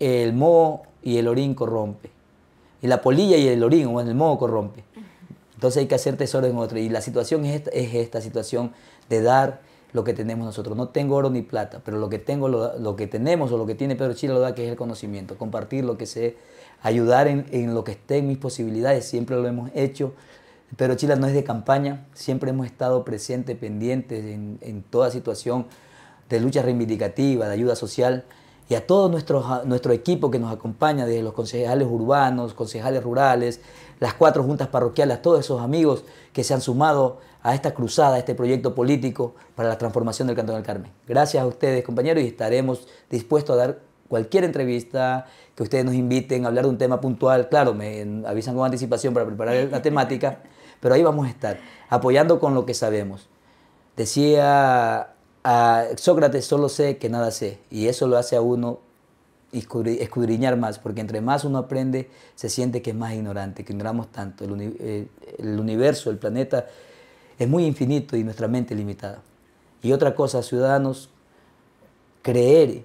el moho y el orín corrompe. Y la polilla y el orín o el moho corrompe. Entonces hay que hacer tesoro en otro. Y la situación es esta, es esta situación de dar lo que tenemos nosotros. No tengo oro ni plata, pero lo que tengo, lo, que tenemos o lo que tiene Pedro Chile lo da, que es el conocimiento. Compartir lo que sé, ayudar en, lo que esté en mis posibilidades, siempre lo hemos hecho. Pedro Chile no es de campaña, siempre hemos estado presentes, pendientes en, en toda situación de lucha reivindicativa, de ayuda social y a todo nuestro, nuestro equipo que nos acompaña, desde los concejales urbanos, concejales rurales, las cuatro juntas parroquiales, todos esos amigos que se han sumado a esta cruzada, a este proyecto político para la transformación del Cantón del Carmen. Gracias a ustedes, compañeros, y estaremos dispuestos a dar cualquier entrevista que ustedes nos inviten a hablar de un tema puntual. Claro, me avisan con anticipación para preparar la temática, pero ahí vamos a estar, apoyando con lo que sabemos. Decía a Sócrates solo sé que nada sé, y eso lo hace a uno escudriñar más, porque entre más uno aprende, se siente que es más ignorante, que ignoramos tanto. El, eh, universo, el planeta es muy infinito y nuestra mente limitada. Y otra cosa, ciudadanos, creer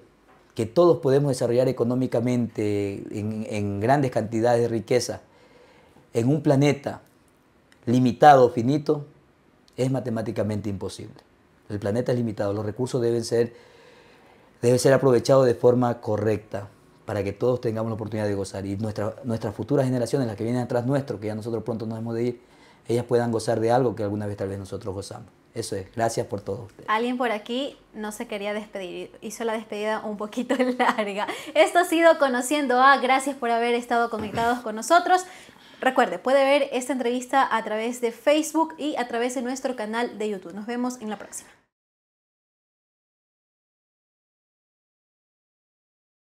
que todos podemos desarrollar económicamente en, en grandes cantidades de riqueza en un planeta limitado, finito, es matemáticamente imposible. El planeta es limitado, los recursos deben ser, ser aprovechados de forma correcta para que todos tengamos la oportunidad de gozar y nuestra, nuestras futuras generaciones, las que vienen atrás nuestro, que ya nosotros pronto nos hemos de ir, ellas puedan gozar de algo que alguna vez tal vez nosotros gozamos. Eso es, gracias por todo. Alguien por aquí no se quería despedir, hizo la despedida un poquito (laughs) larga. Esto ha sido Conociendo A, gracias por haber estado conectados con nosotros. Recuerde, puede ver esta entrevista a través de Facebook y a través de nuestro canal de YouTube. Nos vemos en la próxima.